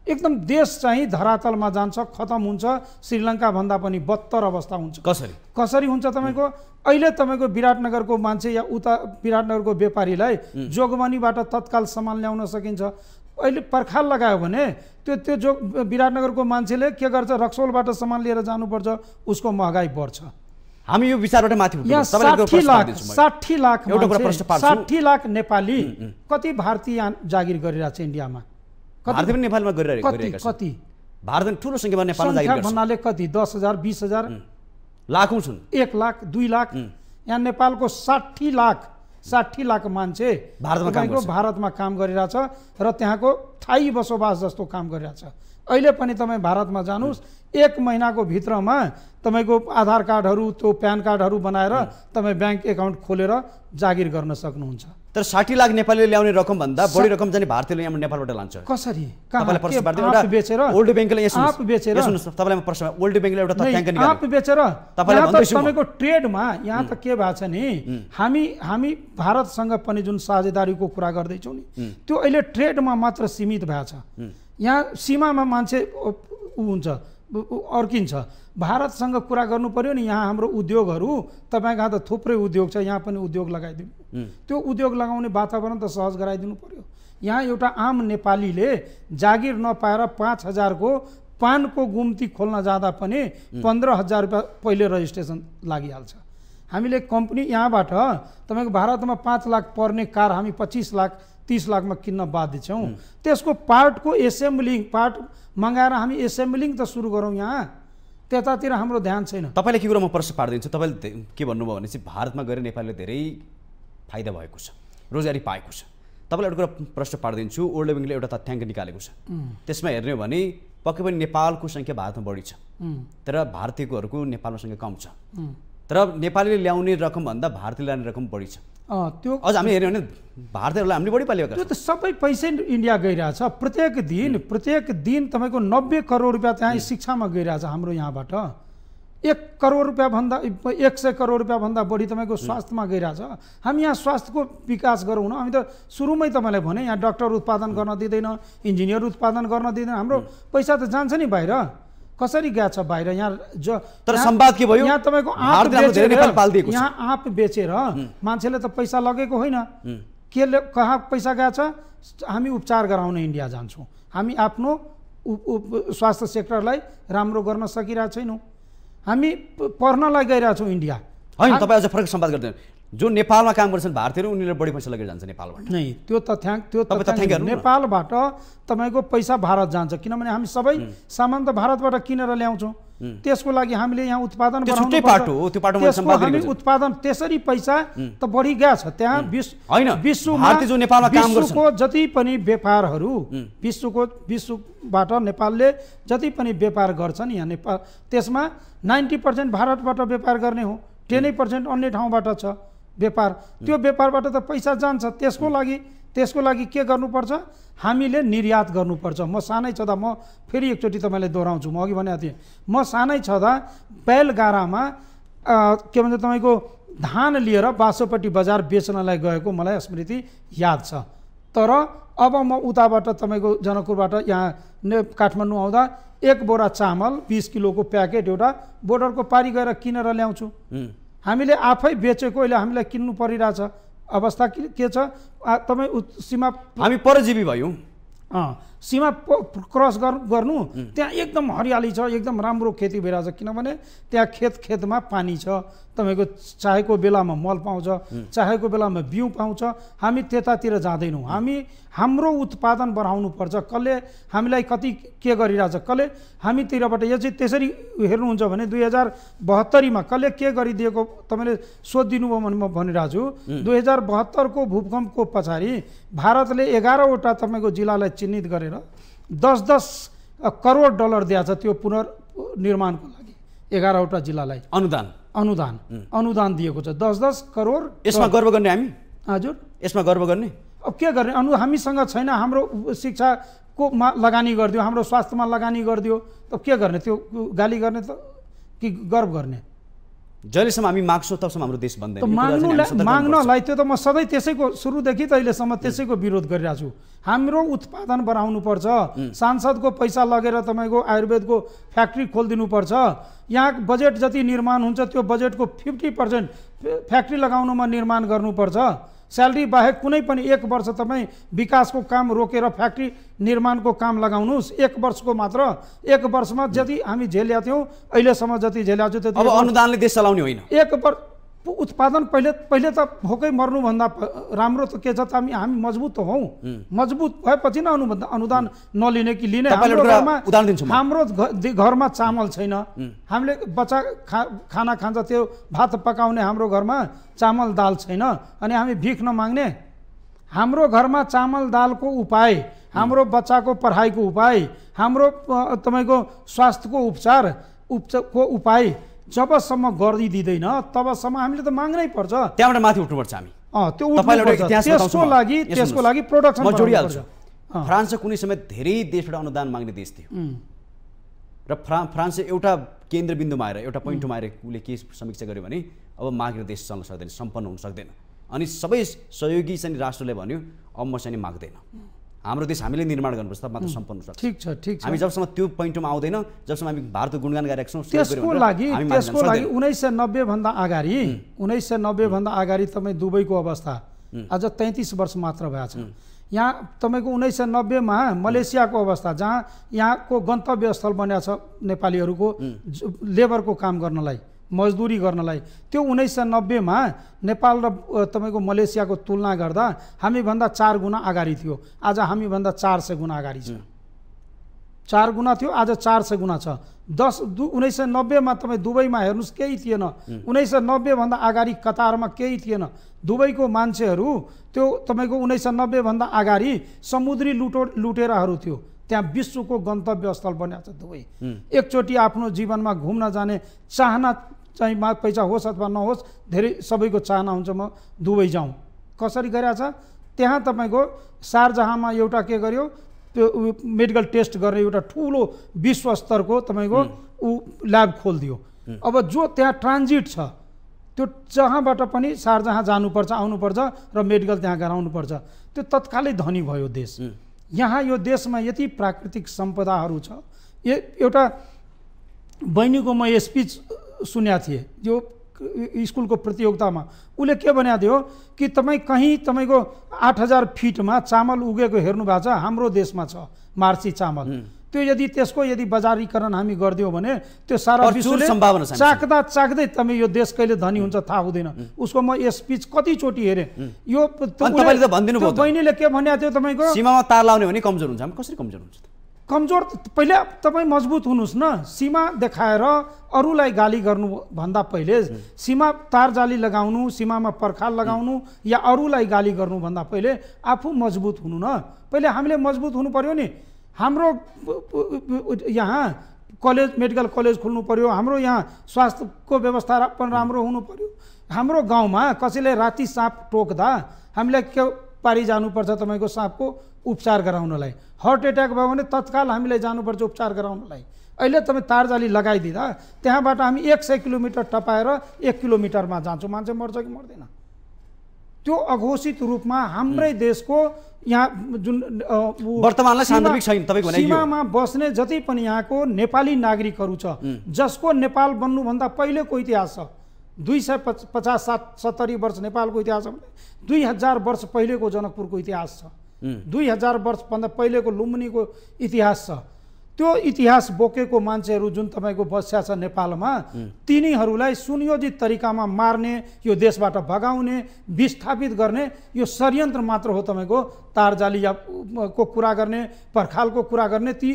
एकदम देश चाहिँ धरातलमा जान्छ खतम हुन्छ श्रीलङ्काभन्दा पनि बत्तर अवस्था हुन्छ कसरी कसरी हुन्छ तपाईँको अहिले तपाईँको विराटनगरको मान्छे या उता विराटनगरको व्यापारीलाई जोगबनीबाट तत्काल सामान ल्याउन सकिन्छ अहिले पर्खाल लगायो भने त्यो त्यो जो विराटनगरको मान्छेले के गर्छ रक्सोलबाट सामान लिएर जानुपर्छ उसको महँगाई बढ्छ हामी यो विचारबाट माथि साठी लाख साठी लाख साठी लाख नेपाली कति भारतीय जागिर गरिरहेछ इन्डियामा नेपालमा गरिरहेको कति भारत ठुलो सङ्ख्यामा नेपालमा भन्नाले कति दस हजार बिस हजार लाखौँ छन् एक लाख दुई लाख यहाँ नेपालको साठी लाख साठी लाख मान्छे तपाईँको भारतमा काम गरिरहेछ र त्यहाँको थाई बसोबास जस्तो काम गरिरहेछ अहिले पनि तपाईँ भारतमा जानुहोस् एक महिनाको भित्रमा तपाईँको आधार कार्डहरू त्यो प्यान कार्डहरू बनाएर तपाईँ ब्याङ्क एकाउन्ट खोलेर जागिर गर्न सक्नुहुन्छ तर साठी लाख नेपालीले ल्याउने रकम भन्दा बढी रकम चाहिँ भारतीयले यहाँ नेपालबाट लान्छ कसरी ओल्ड प्रश्न पारिदिनु बेचेर ब्याङ्कले आफ बेचेर तपाईँलाई प्रश्न ओल्ड ब्याङ्कले एउटा तथ्याङ्क बेचेर तपाईँको ट्रेडमा यहाँ त के भएको छ नि हामी हामी भारतसँग पनि जुन साझेदारीको कुरा गर्दैछौँ नि त्यो अहिले ट्रेडमा मात्र सीमित भएको छ यहाँ सीमामा मान्छे ऊ हुन्छ अर्किन्छ भारतसँग कुरा गर्नु पऱ्यो नि यहाँ हाम्रो उद्योगहरू तपाईँ कहाँ त थुप्रै उद्योग छ यहाँ पनि उद्योग लगाइदिनु त्यो उद्योग लगाउने वातावरण त सहज गराइदिनु पऱ्यो यहाँ एउटा आम नेपालीले जागिर नपाएर पाँच हजारको पानको गुम्ती खोल्न जाँदा पनि पन्ध्र हजार रुपियाँ पहिले रजिस्ट्रेसन लागिहाल्छ हामीले कम्पनी यहाँबाट तपाईँको भारतमा पाँच लाख पर्ने कार हामी पच्चिस लाख तिस लाखमा किन्न बाध्य छौँ त्यसको पार्टको एसेम्ब्लिङ पार्ट मगाएर हामी एसेम्ब्लिङ त सुरु गरौँ यहाँ त्यतातिर हाम्रो ध्यान छैन तपाईँले के कुरा म प्रश्न पारिदिन्छु तपाईँले के भन्नुभयो भने चाहिँ भारतमा गएर नेपालीले धेरै फाइदा भएको छ रोजगारी पाएको छ तपाईँलाई एउटा कुरा प्रश्न पारिदिन्छु ओल्ड ब्याङ्कले एउटा तथ्याङ्क निकालेको छ त्यसमा हेर्ने हो भने पक्कै पनि नेपालको सङ्ख्या भारतमा बढी छ तर भारतीयकोहरूको नेपालमा सङ्ख्या कम छ तर नेपालीले ल्याउने रकमभन्दा भारतीय ल्याउने रकम बढी छ त्यो अझ हामीले हेऱ्यौँ भने भारतीयहरूलाई हामीले बढी पालिएको त्यो त सबै पैसै इन्डिया गइरहेछ प्रत्येक दिन प्रत्येक दिन तपाईँको नब्बे करोड रुपियाँ त्यहाँ शिक्षामा गइरहेछ हाम्रो यहाँबाट एक करोड रुपियाँभन्दा एक सय करोड रुपियाँभन्दा बढी तपाईँको स्वास्थ्यमा गइरहेछ हामी यहाँ स्वास्थ्यको विकास गरौँ न हामी त सुरुमै तपाईँलाई भने यहाँ डक्टर उत्पादन गर्न दिँदैन इन्जिनियर उत्पादन गर्न दिँदैन हाम्रो पैसा त जान्छ नि बाहिर कसरी गएको छ बाहिर यहाँ जो तर सम्वाद के भयो यहाँ तपाईँको आँप यहाँ आँप बेचेर मान्छेले त पैसा लगेको होइन केले कहाँ पैसा गएको छ हामी उपचार गराउन इन्डिया जान्छौँ हामी आफ्नो स्वास्थ्य सेक्टरलाई राम्रो गर्न सकिरहेको छैनौँ हामी पढ्नलाई गइरहेछौँ इन्डिया होइन तपाईँ अझ फरक सम्वाद गर्दैन जो नेपालमा काम गर्छन् भारतीयहरू उनीहरूले बढी पैसा लगेर जान्छ नेपालबाट नै त्यो तथ्याङ्क त्यो तथ्याङ्क नेपालबाट तपाईँको पैसा भारत जान्छ किनभने हामी सबै सामान त भारतबाट किनेर ल्याउँछौँ त्यसको लागि हामीले यहाँ उत्पादन त्यसको हामी उत्पादन त्यसरी पैसा त बढी गएको छ त्यहाँ विश्वको जति पनि व्यापारहरू विश्वको विश्वबाट नेपालले जति पनि व्यापार गर्छन् यहाँ नेपाल त्यसमा नाइन्टी पर्सेन्ट भारतबाट व्यापार गर्ने हो टेनै पर्सेन्ट अन्य ठाउँबाट छ व्यापार त्यो व्यापारबाट त पैसा जान्छ त्यसको लागि त्यसको लागि के गर्नुपर्छ हामीले निर्यात गर्नुपर्छ म सानै छँदा म फेरि एकचोटि तपाईँलाई दोहोऱ्याउँछु म अघि भनेको थिएँ म सानै छँदा बैलगाडामा के भन्छ तपाईँको धान लिएर बासोपट्टि बजार बेच्नलाई गएको मलाई स्मृति याद छ तर अब म उताबाट तपाईँको जनकपुरबाट यहाँ काठमाडौँ आउँदा एक बोरा चामल बिस किलोको प्याकेट एउटा बोर्डरको पारी गएर किनेर ल्याउँछु हामीले आफै बेचेको अहिले हामीलाई किन्नु परिरहेछ अवस्था के छ तपाईँ सीमा हामी परजीवी भयौँ सीमा क्रस गर्नु त्यहाँ एकदम हरियाली छ एकदम राम्रो खेती भइरहेछ किनभने त्यहाँ खेत खेतमा पानी छ तपाईँको चाहेको बेलामा मल पाउँछ चाहेको बेलामा बिउ पाउँछ हामी त्यतातिर जाँदैनौँ हामी हाम्रो उत्पादन बढाउनु पर्छ कसले हामीलाई कति के गरिरहेछ कसले हामीतिरबाट यो चाहिँ त्यसरी हेर्नुहुन्छ भने दुई हजार बहत्तरीमा कसले के गरिदिएको तपाईँले सोधिदिनुभयो भने म भनिरहेको छु दुई हजार बहत्तरको भूकम्पको पछाडि भारतले एघारवटा तपाईँको जिल्लालाई चिन्हित गरेर दस दस करोड डलर दिएको त्यो पुनर्निर्माणको लागि एघारवटा जिल्लालाई अनुदान अनुदान अनुदान दिएको छ दस दस करोड यसमा गर्व गर्ने हामी हजुर यसमा गर्व गर्ने अब के गर्ने अनु हामीसँग छैन हाम्रो शिक्षाकोमा लगानी गरिदियो हाम्रो स्वास्थ्यमा लगानी गरिदियो त के गर्ने त्यो गाली गर्ने त कि गर्व गर्ने जहिलेसम्म हामी माग्छौँ तबसम्म हाम्रो देश बन्दैन माग्नु माग्नलाई त्यो त म सधैँ त्यसैको सुरुदेखि त अहिलेसम्म त्यसैको विरोध गरिरहेको छु हाम्रो उत्पादन बढाउनु पर्छ सांसदको पैसा लगेर तपाईँको आयुर्वेदको फ्याक्ट्री खोलिदिनुपर्छ यहाँ बजेट जति निर्माण हुन्छ त्यो बजेटको फिफ्टी पर्सेन्ट फ्याक्ट्री लगाउनुमा निर्माण गर्नुपर्छ स्यालेरी बाहेक कुनै पनि एक वर्ष तपाईँ विकासको काम रोकेर फ्याक्ट्री निर्माणको काम लगाउनुहोस् एक वर्षको मात्र एक वर्षमा जति हामी झेलिया थियौँ अहिलेसम्म जति झेल्या छ त्यति अनुदानले देश चलाउने होइन एक वर्ष उत्पादन पहिले पहिले त भोकै मर्नुभन्दा राम्रो त के छ त हामी हामी मजबुत हौ हौँ मजबुत भएपछि नै अनु अनुदान नलिने कि लिने हाम्रो घरमा चामल छैन हामीले बच्चा खा खाना खान्छ त्यो भात पकाउने हाम्रो घरमा चामल दाल छैन अनि हामी भिख नमाग्ने हाम्रो घरमा चामल दालको उपाय हाम्रो बच्चाको पढाइको उपाय हाम्रो तपाईँको स्वास्थ्यको उपचार उपचारको उपाय जबसम्म गरिदिँदैन तबसम्म हामीले त माग्नै पर्छ त्यहाँबाट माथि उठ्नुपर्छ हामी त्यो त्यसको लागि त्यसको लागि प्रोडक्सन जोडिहाल्छ फ्रान्स कुनै समय धेरै देशबाट अनुदान माग्ने देश थियो र फ्रा फ्रान्स एउटा केन्द्रबिन्दुमा आएर एउटा पोइन्टमा आएर उसले के समीक्षा गर्यो भने अब माग्ने देश चल्न सक्दैन सम्पन्न हुन सक्दैन अनि सबै सहयोगी चाहिँ राष्ट्रले भन्यो अब म चाहिँ माग्दैन हाम्रो देश हामीले निर्माण गर्नुपर्छ तब मात्र सम्पन्न छ ठिक छ ठिक छ हामी जबसम्म त्यो पोइन्टमा आउँदैन जबसम्म हामी भारतको गुणगान गरेका छौँ त्यसको लागि त्यसको लागि उन्नाइस सय नब्बेभन्दा अगाडि उन्नाइस सय नब्बेभन्दा अगाडि तपाईँ दुबईको अवस्था आज तैँतिस वर्ष मात्र भएको छ यहाँ तपाईँको उन्नाइस सय नब्बेमा मलेसियाको अवस्था जहाँ यहाँको स्थल बनेको छ नेपालीहरूको लेबरको काम गर्नलाई मजदुरी गर्नलाई त्यो उन्नाइस सय नब्बेमा नेपाल र तपाईँको मलेसियाको तुलना गर्दा हामीभन्दा चार गुणा अगाडि थियो आज हामीभन्दा चार सय गुणा अगाडि छ चार गुणा थियो आज चार सय गुणा छ दस दु उन्नाइस सय नब्बेमा तपाईँ दुबईमा हेर्नुहोस् केही थिएन उन्नाइस सय नब्बेभन्दा अगाडि कतारमा केही थिएन दुबईको मान्छेहरू त्यो तपाईँको उन्नाइस सय नब्बेभन्दा अगाडि समुद्री लुटो लुटेराहरू थियो त्यहाँ विश्वको गन्तव्य स्थल बनिएको छ दुबई एकचोटि आफ्नो जीवनमा घुम्न जाने चाहना चाहिँ मा पैसा होस् अथवा नहोस् धेरै सबैको चाहना हुन्छ म दुबई जाउँ कसरी छ त्यहाँ तपाईँको शारजहाँमा एउटा के गर्यो त्यो मेडिकल टेस्ट गर्ने एउटा ठुलो विश्वस्तरको स्तरको तपाईँको ऊ ल्याब खोलिदियो अब जो त्यहाँ ट्रान्जिट छ त्यो जहाँबाट पनि शारजहाँ जानुपर्छ आउनुपर्छ र मेडिकल त्यहाँ गराउनुपर्छ त्यो तत्कालै धनी भयो देश यहाँ यो देशमा यति प्राकृतिक सम्पदाहरू छ एउटा बहिनीको म स्पिच सुनेका थिए जो स्कुलको प्रतियोगितामा उसले के भनेको थियो कि तपाईँ कहीँ तपाईँको आठ हजार फिटमा चामल उगेको हेर्नु भएको छ हाम्रो देशमा छ मार्सी चामल त्यो यदि त्यसको यदि बजारीकरण हामी गरिदियौँ भने त्यो सारा सम्भावना चाख्दा चाख्दै तपाईँ यो देश कहिले धनी हुन्छ थाहा हुँदैन उसको म यस स्पिच कतिचोटि हेरेँ यो बहिनीले के भनेको थियो तपाईँको सीमामा तार लाउने भने कमजोर हुन्छ कसरी कमजोर हुन्छ कमजोर पहिला तपाईँ मजबुत हुनुहोस् न सीमा देखाएर अरूलाई गाली गर्नुभन्दा पहिले सीमा तार जाली लगाउनु सीमामा पर्खाल लगाउनु या अरूलाई गाली गर्नुभन्दा पहिले आफू मजबुत हुनु न पहिले हामीले मजबुत हुनु पर्यो नि हाम्रो यहाँ कलेज मेडिकल कलेज खोल्नु पर्यो हाम्रो यहाँ स्वास्थ्यको व्यवस्था व्यवस्थापन राम्रो हुनु पर्यो हाम्रो गाउँमा कसैले राति साँप टोक्दा हामीलाई के पारि जानुपर्छ तपाईँको साँपको उपचार गराउनलाई हार्ट एट्याक भयो भने तत्काल हामीलाई जानुपर्छ उपचार गराउनलाई अहिले तपाईँ तारजाली लगाइदिँदा त्यहाँबाट हामी एक सय किलोमिटर टपाएर एक किलोमिटरमा जान्छौँ मान्छे मर्छ कि मर्दैन त्यो अघोषित रूपमा हाम्रै देशको यहाँ जुन वर्तमानलाई छैन सीमामा बस्ने जति पनि यहाँको नेपाली नागरिकहरू छ जसको नेपाल बन्नुभन्दा पहिलेको इतिहास छ दुई सय पचास सात सत्तरी वर्ष नेपालको इतिहास दुई हजार वर्ष पहिलेको जनकपुरको इतिहास छ दुई हजार वर्षभन्दा पहिलेको लुम्बिनीको इतिहास छ त्यो इतिहास बोकेको मान्छेहरू जुन तपाईँको बस्या छ नेपालमा तिनीहरूलाई सुनियोजित तरिकामा मार्ने यो देशबाट भगाउने विस्थापित गर्ने यो षड्यन्त्र मात्र हो तपाईँको तारजाली या को कुरा गर्ने पर्खालको कुरा गर्ने ती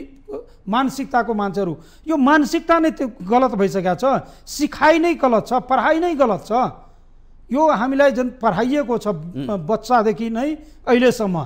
मानसिकताको मान्छेहरू यो मानसिकता नै त्यो गलत भइसकेको छ सिखाइ नै गलत छ पढाइ नै गलत छ यो हामीलाई जुन पढाइएको छ बच्चादेखि नै अहिलेसम्म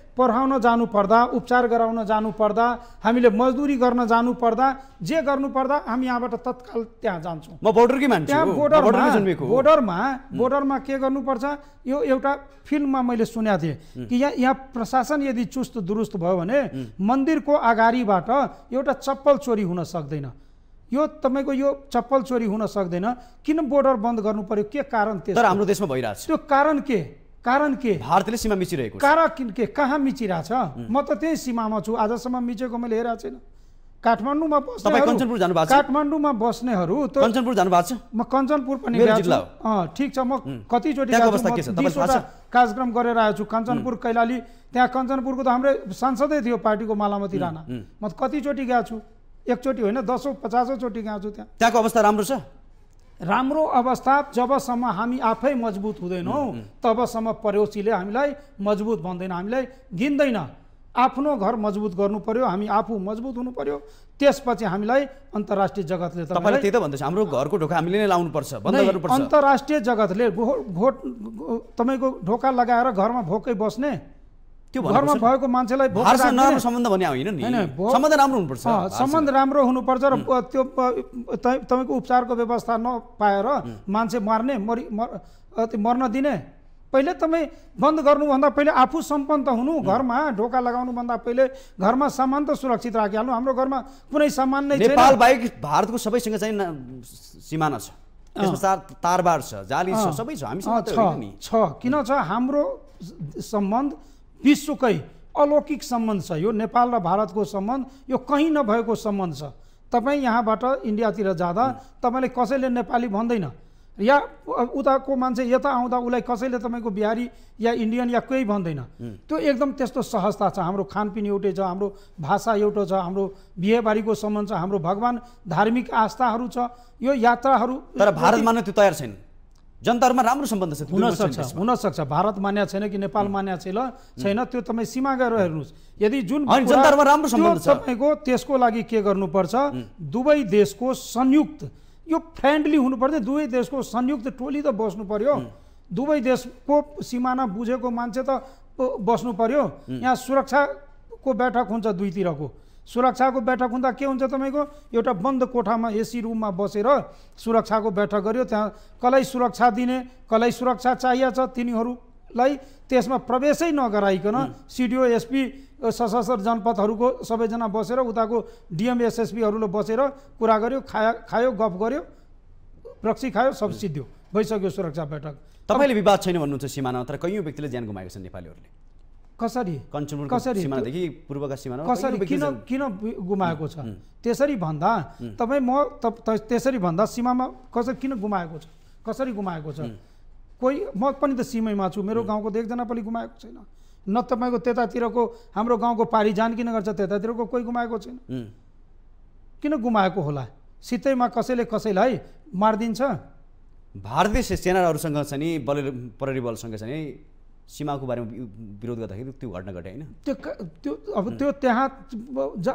पढाउन जानुपर्दा उपचार गराउन जानु पर्दा हामीले मजदुरी गर्न जानुपर्दा जे गर्नु पर्दा हामी यहाँबाट तत्काल त्यहाँ जान्छौँ म बोर्डरकै मान्छे त्यहाँ बोर्डरमा बोर्डरमा बोर्डरमा के गर्नुपर्छ यो एउटा फिल्ममा मैले सुनेको थिएँ कि यहाँ यहाँ प्रशासन यदि चुस्त दुरुस्त भयो भने मन्दिरको अगाडिबाट एउटा चप्पल चोरी हुन सक्दैन यो तपाईँको यो चप्पल चोरी हुन सक्दैन किन बोर्डर बन्द गर्नु पर्यो के कारण त्यो हाम्रो देशमा भइरहेको छ त्यो कारण के कारण के भारतले सीमा मिचिरहेको कारण के कहाँ मिचिरहेछ म त त्यही सीमामा छु आजसम्म मिचेको मैले हेरेको छैन काठमाडौँमा बस्ने काठमाडौँमा बस्नेहरू कञ्चनपुर जानुभएको छ म कञ्चनपुर पनि ठिक छ म कतिचोटि कार्यक्रम गरेर आएको छु कञ्चनपुर कैलाली त्यहाँ कञ्चनपुरको त हाम्रो सांसदै थियो पार्टीको मालामती राणा म कतिचोटि गएको छु एकचोटि होइन दसौँ पचासौँ चोटि गएको छु त्यहाँ त्यहाँको अवस्था राम्रो छ राम्रो अवस्था जबसम्म हामी आफै मजबुत हुँदैनौँ तबसम्म पडोसीले हामीलाई मजबुत भन्दैन हामीलाई गिन्दैन आफ्नो घर मजबुत गर्नु पर्यो हामी आफू मजबुत हुनु पर्यो त्यसपछि हामीलाई अन्तर्राष्ट्रिय जगतले त्यही त भन्दैछ हाम्रो घरको ढोका हामीले नै लाउनुपर्छ अन्तर्राष्ट्रिय जगतले घो घोट तपाईँको ढोका लगाएर घरमा भोकै बस्ने घरमा भएको मान्छेलाई सम्बन्ध होइन नि सम्बन्ध राम्रो हुनुपर्छ सम्बन्ध राम्रो हुनुपर्छ र त्यो तपाईँको उपचारको व्यवस्था नपाएर मान्छे मार्ने मरि मर्न दिने पहिले तपाईँ बन्द गर्नुभन्दा पहिले आफू सम्पन्न हुनु घरमा ढोका लगाउनुभन्दा पहिले घरमा सामान त सुरक्षित राखिहाल्नु हाम्रो घरमा कुनै सामान नै नेपाल बाहेक भारतको सबैसँग चाहिँ सिमाना छ तारबार छ जाली छ सबै छ हामी छ किन छ हाम्रो सम्बन्ध विश्वकै अलौकिक सम्बन्ध छ यो नेपाल र भारतको सम्बन्ध यो कहीँ नभएको सम्बन्ध छ तपाईँ यहाँबाट इन्डियातिर जाँदा तपाईँले कसैले नेपाली भन्दैन या उताको मान्छे यता आउँदा उसलाई कसैले तपाईँको बिहारी या इन्डियन या कोही भन्दैन त्यो एकदम त्यस्तो सहजता छ हाम्रो खानपिन एउटै छ हाम्रो भाषा एउटा छ हाम्रो बिहेबारीको सम्बन्ध छ हाम्रो भगवान् धार्मिक आस्थाहरू छ यो यात्राहरू तर भारतमा नै त्यो तयार छैन जनताहरूमा राम्रो सम्बन्ध छ हुनसक्छ हुनसक्छ भारत मान्या छैन कि नेपाल मान्या छैन छैन त्यो तपाईँ सीमा गएर हेर्नुहोस् यदि जुन जनताहरूमा राम्रो सम्बन्ध छ तपाईँको त्यसको लागि के गर्नुपर्छ दुवै देशको संयुक्त यो फ्रेन्डली हुनुपर्छ दुवै देशको संयुक्त टोली त बस्नु पर्यो दुवै देशको सिमाना बुझेको मान्छे त बस्नु पर्यो यहाँ सुरक्षाको बैठक हुन्छ दुईतिरको सुरक्षाको बैठक हुँदा के हुन्छ तपाईँको एउटा बन्द कोठामा एसी रुममा बसेर सुरक्षाको बैठक गर्यो त्यहाँ कसलाई सुरक्षा दिने कसलाई सुरक्षा चाहिएको छ तिनीहरूलाई त्यसमा प्रवेशै नगराइकन सिडिओ एसपी सशस्त्र जनपदहरूको सबैजना बसेर उताको डिएमएसएसपीहरूले बसेर कुरा गर्यो खायो खायो गफ गर्यो रक्सी खायो सब सिद्धि भइसक्यो सुरक्षा बैठक तपाईँले विवाद छैन भन्नुहुन्छ सिमानामा तर कैयौँ व्यक्तिले ज्यान गुमाएको छ नेपालीहरूले कसरी कसरी सिमानादेखि पूर्वका सिमाना कसरी किन किन गुमाएको छ त्यसरी भन्दा तपाईँ म त्यसरी भन्दा सीमामा कसरी किन गुमाएको छ कसरी गुमाएको छ कोही म पनि त सिमैमा छु मेरो गाउँको त एकजना पनि गुमाएको छैन न तपाईँको त्यतातिरको हाम्रो गाउँको पारी जान किन गर्छ त्यतातिरको कोही गुमाएको छैन किन गुमाएको होला सितैमा कसैले कसैलाई मारिदिन्छ भारतीय सेनाहरूसँग छ नि बल प्रहरी बलसँग नि सीमाको बारेमा विरोध गर्दाखेरि त्यो घटना घट्यो होइन त्यो त्यो अब त्यो त्यहाँ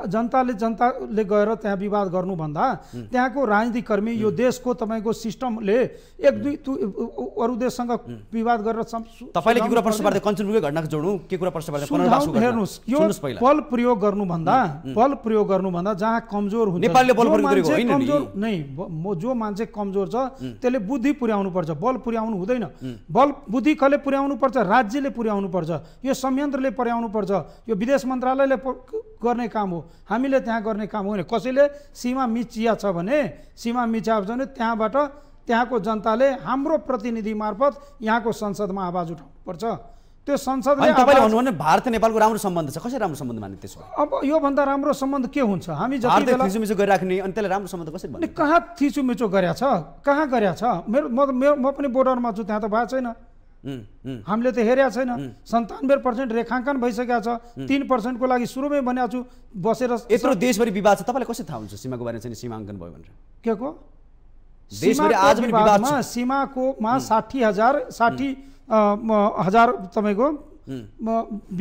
जनताले जनताले गएर त्यहाँ विवाद गर्नुभन्दा त्यहाँको राजनीतिक कर्मी यो देशको तपाईँको सिस्टमले एक दुई अरू देशसँग विवाद गरेर तपाईँले के कुरा प्रश्न कञ्चनपुरकै घटनाको जोड्नु के कुरा प्रश्न हेर्नुहोस् यो बल प्रयोग गर्नुभन्दा बल प्रयोग गर्नुभन्दा जहाँ कमजोर हुन्छ कमजोर नै जो मान्छे कमजोर छ त्यसले बुद्धि पुर्याउनु पर्छ बल पुर्याउनु हुँदैन बल बुद्धि कसले पुर्याउनु पर्छ राज्यले पर्छ यो संयन्त्रले पर्छ यो विदेश मन्त्रालयले गर्ने काम हो हामीले त्यहाँ गर्ने काम हो भने कसैले सीमा मिचिया छ भने सीमा मिचिया छ भने त्यहाँबाट त्यहाँको जनताले हाम्रो प्रतिनिधि मार्फत यहाँको संसदमा आवाज उठाउनु पर्छ त्यो संसद भारत नेपालको राम्रो सम्बन्ध छ कसरी राम्रो सम्बन्ध मान्ने त्यसो अब योभन्दा राम्रो सम्बन्ध के हुन्छ हामी जति गरिराख्ने अनि त्यसलाई राम्रो सम्बन्ध कसरी कहाँ थिचुमिचो गरेछ कहाँ गरेछ मेरो म पनि बोर्डरमा छु त्यहाँ त भएको छैन हामीले त हेरेका छैन सन्तानब्बे पर्सेन्ट रेखाङ्कन भइसकेको छ तिन पर्सेन्टको लागि सुरुमै भनेको छु बसेर यत्रो देशभरि विवाद छ तपाईँलाई कसरी थाहा हुन्छ सीमाको बारेमा चाहिँ सीमाङ्कन भयो भनेर के को सीमाकोमा साठी हजार साठी हजार तपाईँको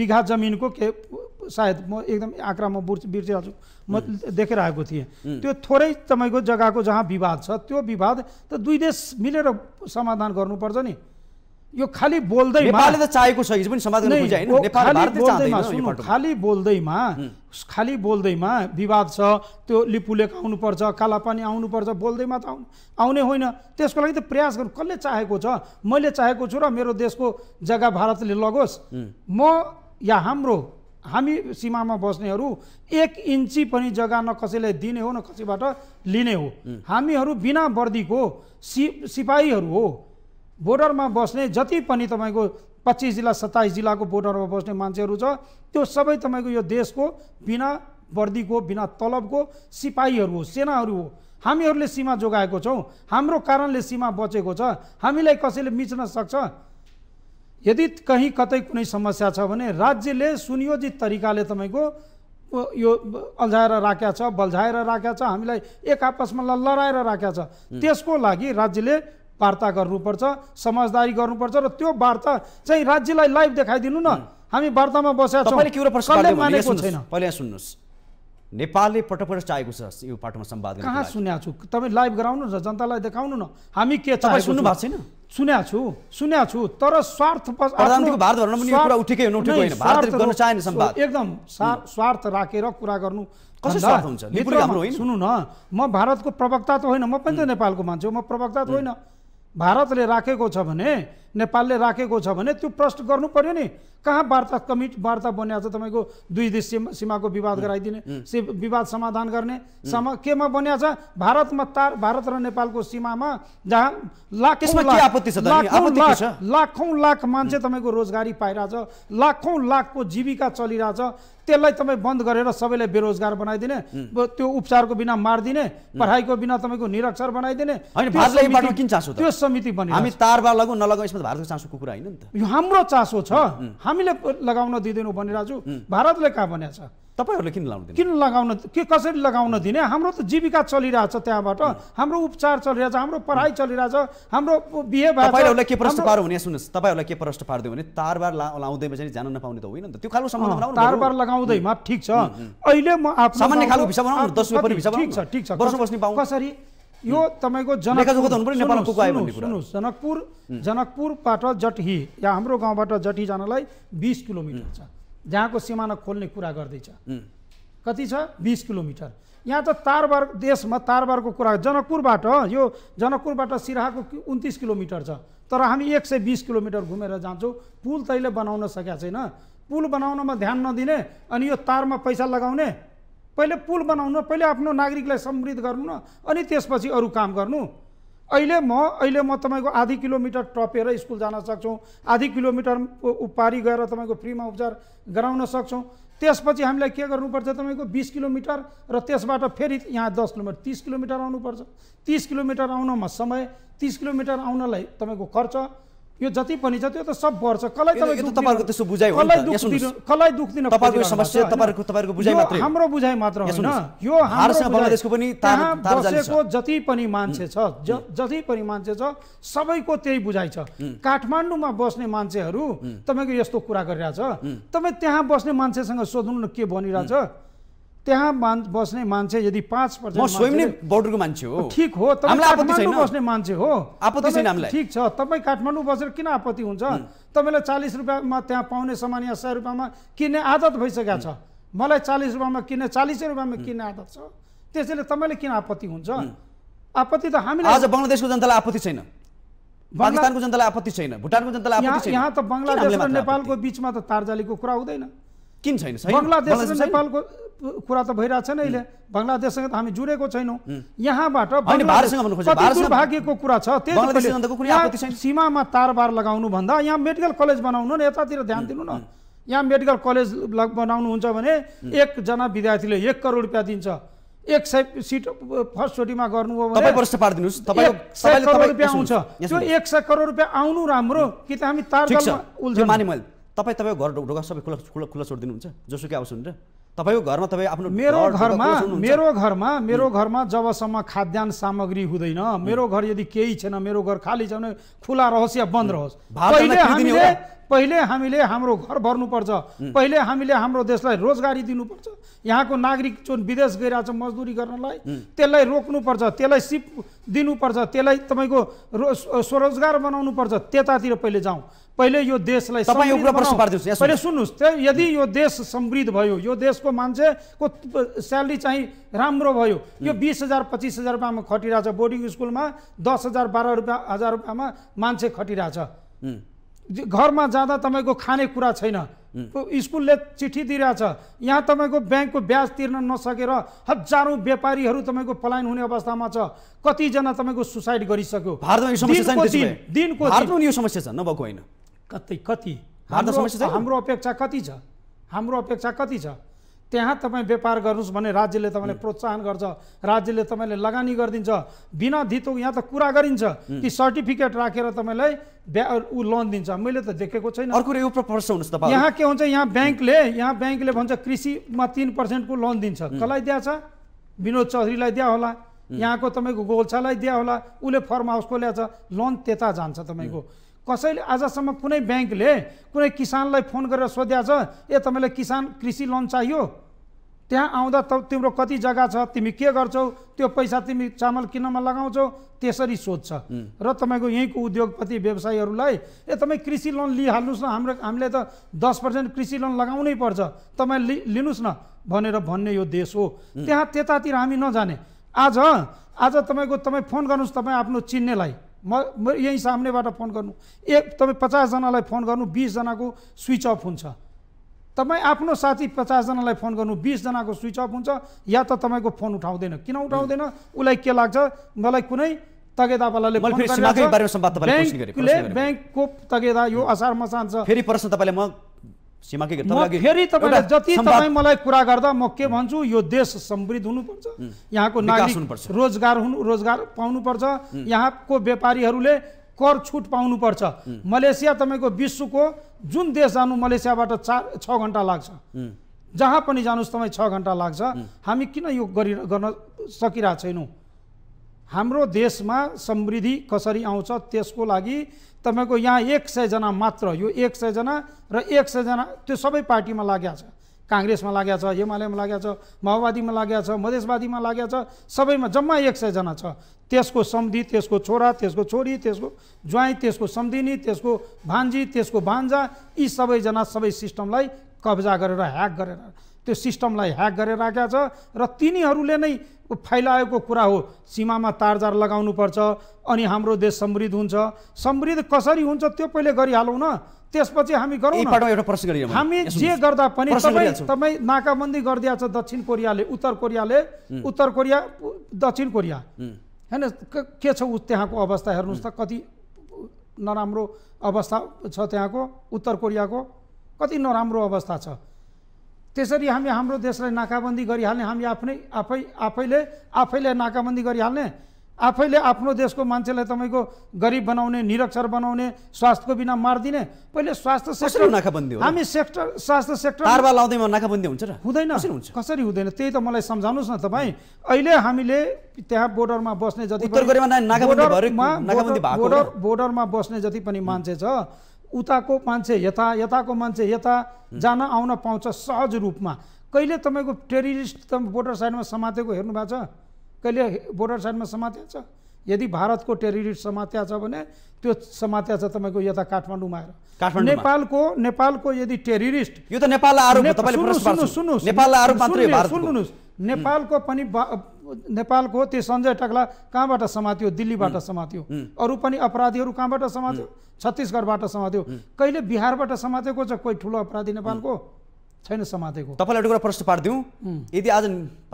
बिघा जमिनको के सायद म एकदम आँक्रा म बुर्च बिर्सिहाल्छु म म देखिरहेको थिएँ त्यो थोरै तपाईँको जग्गाको जहाँ विवाद छ त्यो विवाद त दुई देश मिलेर समाधान गर्नुपर्छ नि यो खालि नेपालले त चाहेको छ हिजो पनि समाधान होइन खालि बोल्दैमा खालि बोल्दैमा विवाद छ त्यो लिपुलेक आउनुपर्छ कालापानी आउनुपर्छ बोल्दैमा त आउनु आउने होइन त्यसको लागि त प्रयास गर्नु कसले चाहेको छ मैले चाहेको छु र मेरो देशको जग्गा भारतले लगोस् म या हाम्रो हामी सीमामा बस्नेहरू एक इन्ची पनि जग्गा न कसैलाई दिने हो न कसैबाट लिने हो हामीहरू बिना वर्दीको सि सिपाहीहरू हो बोर्डरमा बस्ने जति पनि तपाईँको पच्चिस जिल्ला सत्ताइस जिल्लाको बोर्डरमा बस्ने मान्छेहरू छ त्यो सबै तपाईँको यो देशको बिना वर्दीको बिना तलबको सिपाहीहरू हो सेनाहरू हो हामीहरूले सीमा जोगाएको छौँ हाम्रो कारणले सीमा बचेको छ हामीलाई कसैले मिच्न सक्छ यदि कहीँ कतै कुनै समस्या छ भने राज्यले सुनियोजित तरिकाले तपाईँको यो अल्झाएर राखेको छ बल्झाएर राखेको छ हामीलाई एक आपसमा लडाएर राखेको छ त्यसको लागि राज्यले वार्ता गर्नुपर्छ समझदारी गर्नुपर्छ र त्यो वार्ता चाहिँ राज्यलाई लाइभ देखाइदिनु न हामी वार्तामा बसेका छौँ नेपालले पटक पटक चाहेको छ यो पाटोमा सम्वाद कहाँ सुनेको छु तपाईँ लाइभ गराउनु न जनतालाई देखाउनु न हामी के सुन्नु भएको छैन सुनेको छु सुनेको छु तर स्वार्थ एकदम स्वार्थ राखेर कुरा गर्नु सुन्नु न म भारतको प्रवक्ता त होइन म पनि त नेपालको मान्छे हो म प्रवक्ता त होइन भारतले राखेको छ भने नेपालले राखेको छ भने त्यो प्रश्न गर्नु पर्यो नि कहाँ वार्ता कमिट वार्ता बनिएको छ तपाईँको दुई देश सीमाको विवाद गराइदिने विवाद समाधान गर्ने समा केमा बनिएको छ भारतमा तार भारत र नेपालको सीमामा जहाँ लाखौँ लाख मान्छे तपाईँको रोजगारी पाइरहेछ लाखौँ लाखको जीविका चलिरहेछ त्यसलाई तपाईँ बन्द गरेर सबैलाई बेरोजगार बनाइदिने त्यो उपचारको बिना मारिदिने पढाइको बिना तपाईँको निरक्षर बनाइदिने त्यो समिति बन्यो हामी तारबार लगौँ नलगौँ यसमा भारतको चासोको कुरा होइन नि त यो हाम्रो चासो छ हामीले लगाउन दिँदैनौँ भने राजु भारतले कहाँ भनेको छ तपाईँहरूले किन लगाउनु किन लगाउन के कसरी लगाउन दिने हाम्रो त जीविका चलिरहेछ त्यहाँबाट हाम्रो उपचार चलिरहेछ हाम्रो पढाइ चलिरहेछ हाम्रो बिहे तपाईँहरूलाई के प्रश्न पार हुने सुन्नुहोस् तपाईँहरूलाई के प्रश्न पारिदियो भने तारबार लाउँदैमा चाहिँ जान नपाउने त होइन नि त त्यो खालको सम्बन्ध तारबार लगाउँदैमा ठिक छ अहिले म आफ्नो सामान्य खालको भिसा बनाउनु दस रुपियाँ भिसा ठिक छ ठिक छ बस्नु बस्ने पाउँ कसरी यो तपाईँको जनकपुर जनकपुर जनकपुरबाट जटही या हाम्रो गाउँबाट जटही जानलाई बिस किलोमिटर छ जहाँको सिमाना खोल्ने कुरा गर्दैछ कति छ बिस किलोमिटर यहाँ त तारबार देशमा तारबारको कुरा जनकपुरबाट यो जनकपुरबाट सिराहाको उन्तिस किलोमिटर छ तर हामी एक सय बिस किलोमिटर घुमेर जान्छौँ पुल तैँले बनाउन सकेका छैन पुल बनाउनमा ध्यान नदिने अनि यो तारमा पैसा लगाउने पहिले पुल बनाउनु पहिले आफ्नो नागरिकलाई समृद्ध गर्नु न अनि त्यसपछि अरू काम गर्नु अहिले म अहिले म तपाईँको आधी किलोमिटर टपेर स्कुल जान सक्छौँ आधी किलोमिटर पारी गएर तपाईँको फ्रीमा उपचार गराउन सक्छौँ त्यसपछि हामीलाई के गर्नुपर्छ तपाईँको बिस किलोमिटर र त्यसबाट फेरि यहाँ दस किलोमिटर तिस किलोमिटर आउनुपर्छ तिस किलोमिटर आउनमा समय तिस किलोमिटर आउनलाई तपाईँको खर्च यो जति पनि छ त्यो त सब बढ्छ कसलाई तपाईँको त्यसो बुझाइ कसलाई दुःख दिन तपाईँको समस्या तपाईँको तपाईँको बुझाइ मात्रै हाम्रो बुझाइ मात्र होइन यो हाम्रो पनि बसेको जति पनि मान्छे छ जति पनि मान्छे छ सबैको त्यही बुझाइ छ काठमाडौँमा बस्ने मान्छेहरू तपाईँको यस्तो कुरा गरिरहेछ तपाईँ त्यहाँ बस्ने मान्छेसँग सोध्नु न के भनिरहेछ त्यहाँ मान बस्ने मान्छे यदि पाँच पर्सेन्ट स्वयं नै बोर्डरको मान्छे हो ठिक हो तपाईँ बस्ने मान्छे हो आपत्ति छैन हामीलाई ठिक छ तपाईँ काठमाडौँ बसेर किन आपत्ति हुन्छ तपाईँलाई चालिस रुपियाँमा त्यहाँ पाउने सामान या सय रुपियाँमा किन्ने आदत भइसकेको छ मलाई चालिस रुपियाँमा किन्ने चालिसै रुपियाँमा किन्ने आदत छ त्यसैले तपाईँले किन आपत्ति हुन्छ आपत्ति त हामीलाई आज बङ्गलादेशको जनतालाई आपत्ति छैन पाकिस्तानको जनतालाई आपत्ति छैन भुटानको जनतालाई आपत्ति छैन यहाँ त बङ्गलादेश र नेपालको बिचमा त तारजालीको कुरा हुँदैन किन छैन बङ्गलादेश र नेपालको कुरा त भइरहेको छैन अहिले बङ्गलादेशसँग त हामी जुडेको छैनौँ यहाँबाट दुर्भाग्यको कुरा छ त्यही सीमामा तारबार भन्दा यहाँ मेडिकल कलेज बनाउनु न यतातिर ध्यान दिनु न यहाँ मेडिकल कलेज बनाउनुहुन्छ भने एकजना विद्यार्थीले एक करोड रुपियाँ दिन्छ एक सय सिट फर्स्टचोटिमा गर्नुभयो भने करोड रुपियाँ आउँछ त्यो एक सय करोड रुपियाँ आउनु राम्रो कि त हामी तार माने मैले तपाईँ तपाईँको घर ढोका सबै खुला खुला खुला छोडिदिनुहुन्छ आउँछ नि हुन्छ तपाईँको घरमा तपाईँ आफ्नो मेरो घरमा मेरो घरमा मेरो घरमा जबसम्म खाद्यान्न सामग्री हुँदैन मेरो घर यदि केही छैन मेरो घर खाली छ भने खुला रहोस् या बन्द रहोस् पहिले हामीले हाम्रो घर भर्नुपर्छ पहिले हामीले हाम्रो देशलाई रोजगारी दिनुपर्छ यहाँको नागरिक जुन विदेश गइरहेछ मजदुरी गर्नलाई त्यसलाई रोक्नुपर्छ त्यसलाई सिप दिनुपर्छ त्यसलाई तपाईँको स्वरोजगार बनाउनुपर्छ त्यतातिर पहिले जाउँ पहिले यो देशलाई पहिले सुन्नुहोस् त्यही यदि यो देश समृद्ध भयो यो देशको मान्छेको स्यालेरी चाहिँ राम्रो भयो यो बिस हजार पच्चिस हजार रुपियाँमा खटिरहेछ बोर्डिङ स्कुलमा दस हजार बाह्र रुपियाँ हजार रुपियाँमा मान्छे खटिरहेछ घरमा जाँदा तपाईँको कुरा छैन स्कुलले चिठी दिइरहेछ यहाँ तपाईँको ब्याङ्कको ब्याज तिर्न नसकेर हजारौँ व्यापारीहरू तपाईँको पलायन हुने अवस्थामा छ कतिजना तपाईँको सुसाइड गरिसक्यो दिनको यो समस्या छ नभएको होइन कति कति हाम्रो अपेक्षा कति छ हाम्रो अपेक्षा कति छ त्यहाँ तपाईँ व्यापार गर्नुहोस् भने राज्यले तपाईँले प्रोत्साहन गर्छ राज्यले तपाईँले लगानी गरिदिन्छ बिना धितो यहाँ त कुरा गरिन्छ कि सर्टिफिकेट राखेर तपाईँलाई ऊ लोन दिन्छ मैले त देखेको छैन अर्को प्रश्न यहाँ के हुन्छ यहाँ ब्याङ्कले यहाँ ब्याङ्कले भन्छ कृषिमा तिन पर्सेन्टको लोन दिन्छ कसलाई दिएछ विनोद चौधरीलाई दिया होला यहाँको तपाईँको गोल्छालाई दिया होला उसले फर्म हाउस ल्याएछ लोन त्यता जान्छ तपाईँको कसैले आजसम्म कुनै ब्याङ्कले कुनै किसानलाई फोन गरेर सोध्या छ ए तपाईँलाई किसान कृषि लोन चाहियो त्यहाँ आउँदा त तिम्रो कति जग्गा छ तिमी के गर्छौ त्यो पैसा तिमी चामल किन्नमा लगाउँछौ त्यसरी सोध्छ र तपाईँको यहीँको उद्योगपति व्यवसायीहरूलाई ए तपाईँ कृषि लोन लिइहाल्नुहोस् न हाम्रो हामीले त दस पर्सेन्ट कृषि लोन लगाउनै पर्छ तपाईँ लि लिनुहोस् न भनेर भन्ने यो देश हो त्यहाँ त्यतातिर हामी नजाने आज आज तपाईँको तपाईँ फोन गर्नुहोस् तपाईँ आफ्नो चिन्नेलाई म म यहीँ सामनेबाट फोन गर्नु एक तपाईँ पचासजनालाई फोन गर्नु बिसजनाको स्विच अफ हुन्छ तपाईँ आफ्नो साथी पचासजनालाई फोन गर्नु बिसजनाको स्विच अफ हुन्छ या त तपाईँको फोन उठाउँदैन किन उठाउँदैन उसलाई के लाग्छ मलाई कुनै तगेदावालाले ब्याङ्कको तगेदा यो मसान छ फेरि प्रश्न तपाईँलाई म फेरि तपाईँले जति तपाईँ मलाई कुरा गर्दा म के भन्छु यो देश समृद्ध हुनुपर्छ यहाँको नागरिक रोजगार हुनु रोजगार पाउनुपर्छ यहाँको व्यापारीहरूले कर छुट पाउनुपर्छ मलेसिया तपाईँको विश्वको जुन देश जानु मलेसियाबाट चार छ घन्टा लाग्छ जहाँ पनि जानुहोस् तपाईँ छ घन्टा लाग्छ हामी किन यो गरि गर्न सकिरहेको छैनौँ हाम्रो देशमा समृद्धि कसरी आउँछ त्यसको लागि तपाईँको यहाँ एक सयजना मात्र यो एक सयजना र एक सयजना त्यो सबै पार्टीमा लागेको छ काङ्ग्रेसमा लागेको छ एमालेमा लागेको छ माओवादीमा लागेको छ मधेसवादीमा लागेको छ सबैमा जम्मा एक सयजना छ त्यसको सम्धि त्यसको छोरा त्यसको छोरी त्यसको ज्वाइँ त्यसको सम्धिनी त्यसको भान्जी त्यसको भान्जा यी सबैजना सबै सिस्टमलाई कब्जा गरेर ह्याक गरेर त्यो सिस्टमलाई ह्याक गरेर राखेको छ र तिनीहरूले नै फैलाएको कुरा हो सीमामा तारजार लगाउनुपर्छ अनि हाम्रो देश समृद्ध हुन्छ समृद्ध कसरी हुन्छ त्यो पहिले गरिहालौँ न त्यसपछि हामी गरौँ एउटा हामी जे गर्दा पनि तपाईँ नाकाबन्दी गरिदिएको छ दक्षिण कोरियाले उत्तर कोरियाले उत्तर कोरिया दक्षिण कोरिया होइन के छ उ त्यहाँको अवस्था हेर्नुहोस् त कति नराम्रो अवस्था छ त्यहाँको उत्तर कोरियाको कति नराम्रो अवस्था छ त्यसरी हामी हाम्रो देशलाई नाकाबन्दी गरिहाल्ने हामी आफ्नै आफै आफैले आफैले नाकाबन्दी गरिहाल्ने आफैले आफ्नो देशको मान्छेलाई तपाईँको गरिब बनाउने निरक्षर बनाउने स्वास्थ्यको बिना मारिदिने पहिले स्वास्थ्य सेक्टर नाकाबन्दी हामी सेक्टर स्वास्थ्य सेक्टर लाउँदैमा नाकाबन्दी हुन्छ र हुँदैन हुन्छ कसरी हुँदैन त्यही त मलाई सम्झाउनुहोस् न तपाईँ अहिले हामीले त्यहाँ बोर्डरमा बस्ने जति बोर्डरमा बस्ने जति पनि मान्छे छ उताको मान्छे यता यताको मान्छे यता जान आउन पाउँछ सहज रूपमा कहिले तपाईँको टेरिस्ट त बोर्डर साइडमा समातेको हेर्नु भएको छ कहिले बोर्डर साइडमा समातेको छ यदि भारतको टेरिरिस्ट समात्या छ भने त्यो समात्या छ तपाईँको यता काठमाडौँमा आएर नेपालको नेपालको यदि टेरिरिस्ट यो त नेपाल सुन्नुहोस् नेपालको पनि नेपालको त्यो सञ्जय टक्ला कहाँबाट समात्यो दिल्लीबाट समात्यो अरू पनि अपराधीहरू कहाँबाट समात्यो छत्तिसगढबाट समात्यो कहिले बिहारबाट समातेको छ कोही ठुलो अपराधी नेपालको छैन समातेको तपाईँलाई एउटा कुरा प्रश्न पारिदिउँ यदि आज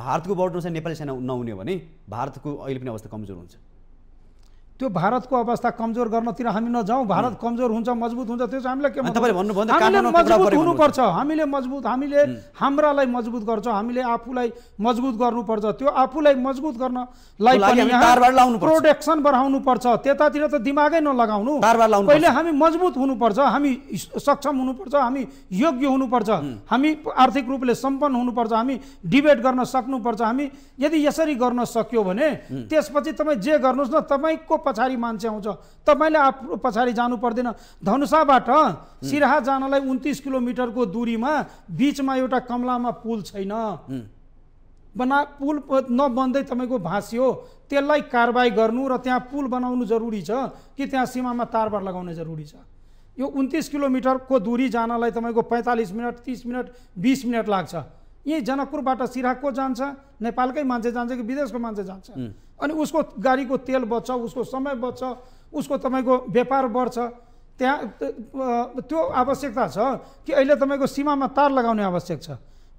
भारतको बोर्डर चाहिँ नेपाली सेना नहुने भने भारतको अहिले पनि अवस्था कमजोर हुन्छ त्यो भारतको अवस्था कमजोर गर्नतिर हामी नजाउँ भारत कमजोर हुन्छ मजबुत हुन्छ त्यो चाहिँ हामीलाई के हामीले मजबुत हुनुपर्छ हामीले मजबुत हामीले हाम्रालाई मजबुत गर्छ हामीले आफूलाई मजबुत गर्नुपर्छ त्यो आफूलाई मजबुत गर्नलाई प्रोटेक्सन बढाउनु पर्छ त्यतातिर त दिमागै नलगाउनु पहिले हामी मजबुत हुनुपर्छ हामी सक्षम हुनुपर्छ हामी योग्य हुनुपर्छ हामी आर्थिक रूपले सम्पन्न हुनुपर्छ हामी डिबेट गर्न सक्नुपर्छ हामी यदि यसरी गर्न सक्यो भने त्यसपछि तपाईँ जे गर्नुहोस् न तपाईँको पछाडि मान्छे आउँछ तपाईँले आफ्नो पछाडि जानु पर्दैन धनुषाबाट सिराहा जानलाई उन्तिस किलोमिटरको दुरीमा बिचमा एउटा कमलामा पुल छैन बना पुल नबन्दै तपाईँको भाँसियो त्यसलाई कारवाही गर्नु र त्यहाँ पुल बनाउनु जरुरी छ कि त्यहाँ सीमामा तारबार लगाउने जरुरी छ यो उन्तिस किलोमिटरको दुरी जानलाई तपाईँको पैँतालिस मिनट तिस मिनट बिस मिनट लाग्छ यहीँ जनकपुरबाट सिराको जान्छ नेपालकै मान्छे जान्छ कि विदेशको मान्छे जान्छ अनि उसको गाडीको तेल बच्छ उसको समय बच्छ उसको तपाईँको व्यापार बढ्छ त्यहाँ त्यो आवश्यकता छ कि अहिले तपाईँको सीमामा तार लगाउने आवश्यक छ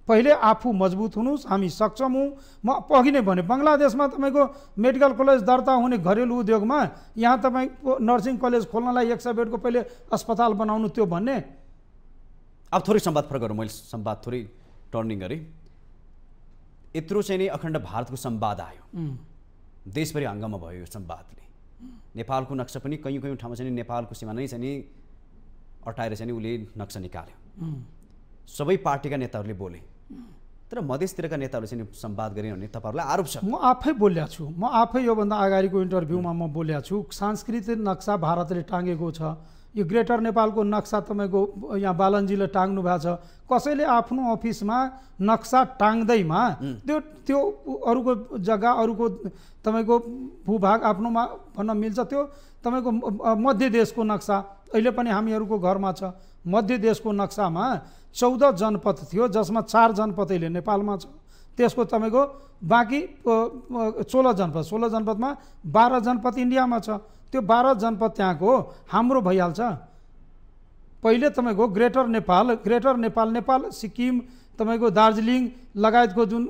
पहिले आफू मजबुत हुनुहोस् हामी सक्षम हौँ म अघि नै भने बङ्गलादेशमा तपाईँको मेडिकल कलेज दर्ता हुने घरेलु उद्योगमा यहाँ तपाईँको नर्सिङ कलेज खोल्नलाई एक सय बेडको पहिले अस्पताल बनाउनु त्यो भन्ने अब थोरै सम्वाद फरक गरौँ मैले सम्वाद थोरै टर्निङ गरेँ यत्रो चाहिँ नै अखण्ड भारतको सम्वाद आयो देशभरि अङ्गमा भयो यो सम्वादले नेपालको नक्सा पनि कहीँ कहीँ ठाउँमा चाहिँ नेपालको सीमा नै चाहिँ नि अटाएर चाहिँ उसले नक्सा निकाल्यो सबै पार्टीका नेताहरूले बोले तर मधेसतिरका नेताहरू चाहिँ सम्वाद गरेँ भने तपाईँहरूलाई आरोप छ म आफै बोलेको छु म आफै योभन्दा अगाडिको इन्टरभ्यूमा म बोलेको छु सांस्कृतिक नक्सा भारतले टाँगेको छ यो ग्रेटर नेपालको नक्सा तपाईँको यहाँ बालनजीले टाङ्नु भएको छ कसैले आफ्नो अफिसमा नक्सा टाङ्दैमा त्यो त्यो अरूको जग्गा अरूको तपाईँको भूभाग आफ्नोमा भन्न मिल्छ त्यो तपाईँको मध्य देशको नक्सा अहिले पनि हामीहरूको घरमा छ मध्य देशको नक्सामा चौध जनपद थियो जसमा चार जनपद अहिले नेपालमा छ त्यसको तपाईँको बाँकी सोह्र जनपद सोह्र जनपदमा बाह्र जनपद इन्डियामा छ त्यो बाह्र जनपद त्यहाँको हाम्रो भइहाल्छ पहिले तपाईँको ग्रेटर नेपाल ग्रेटर नेपाल नेपाल सिक्किम तपाईँको दार्जिलिङ लगायतको जुन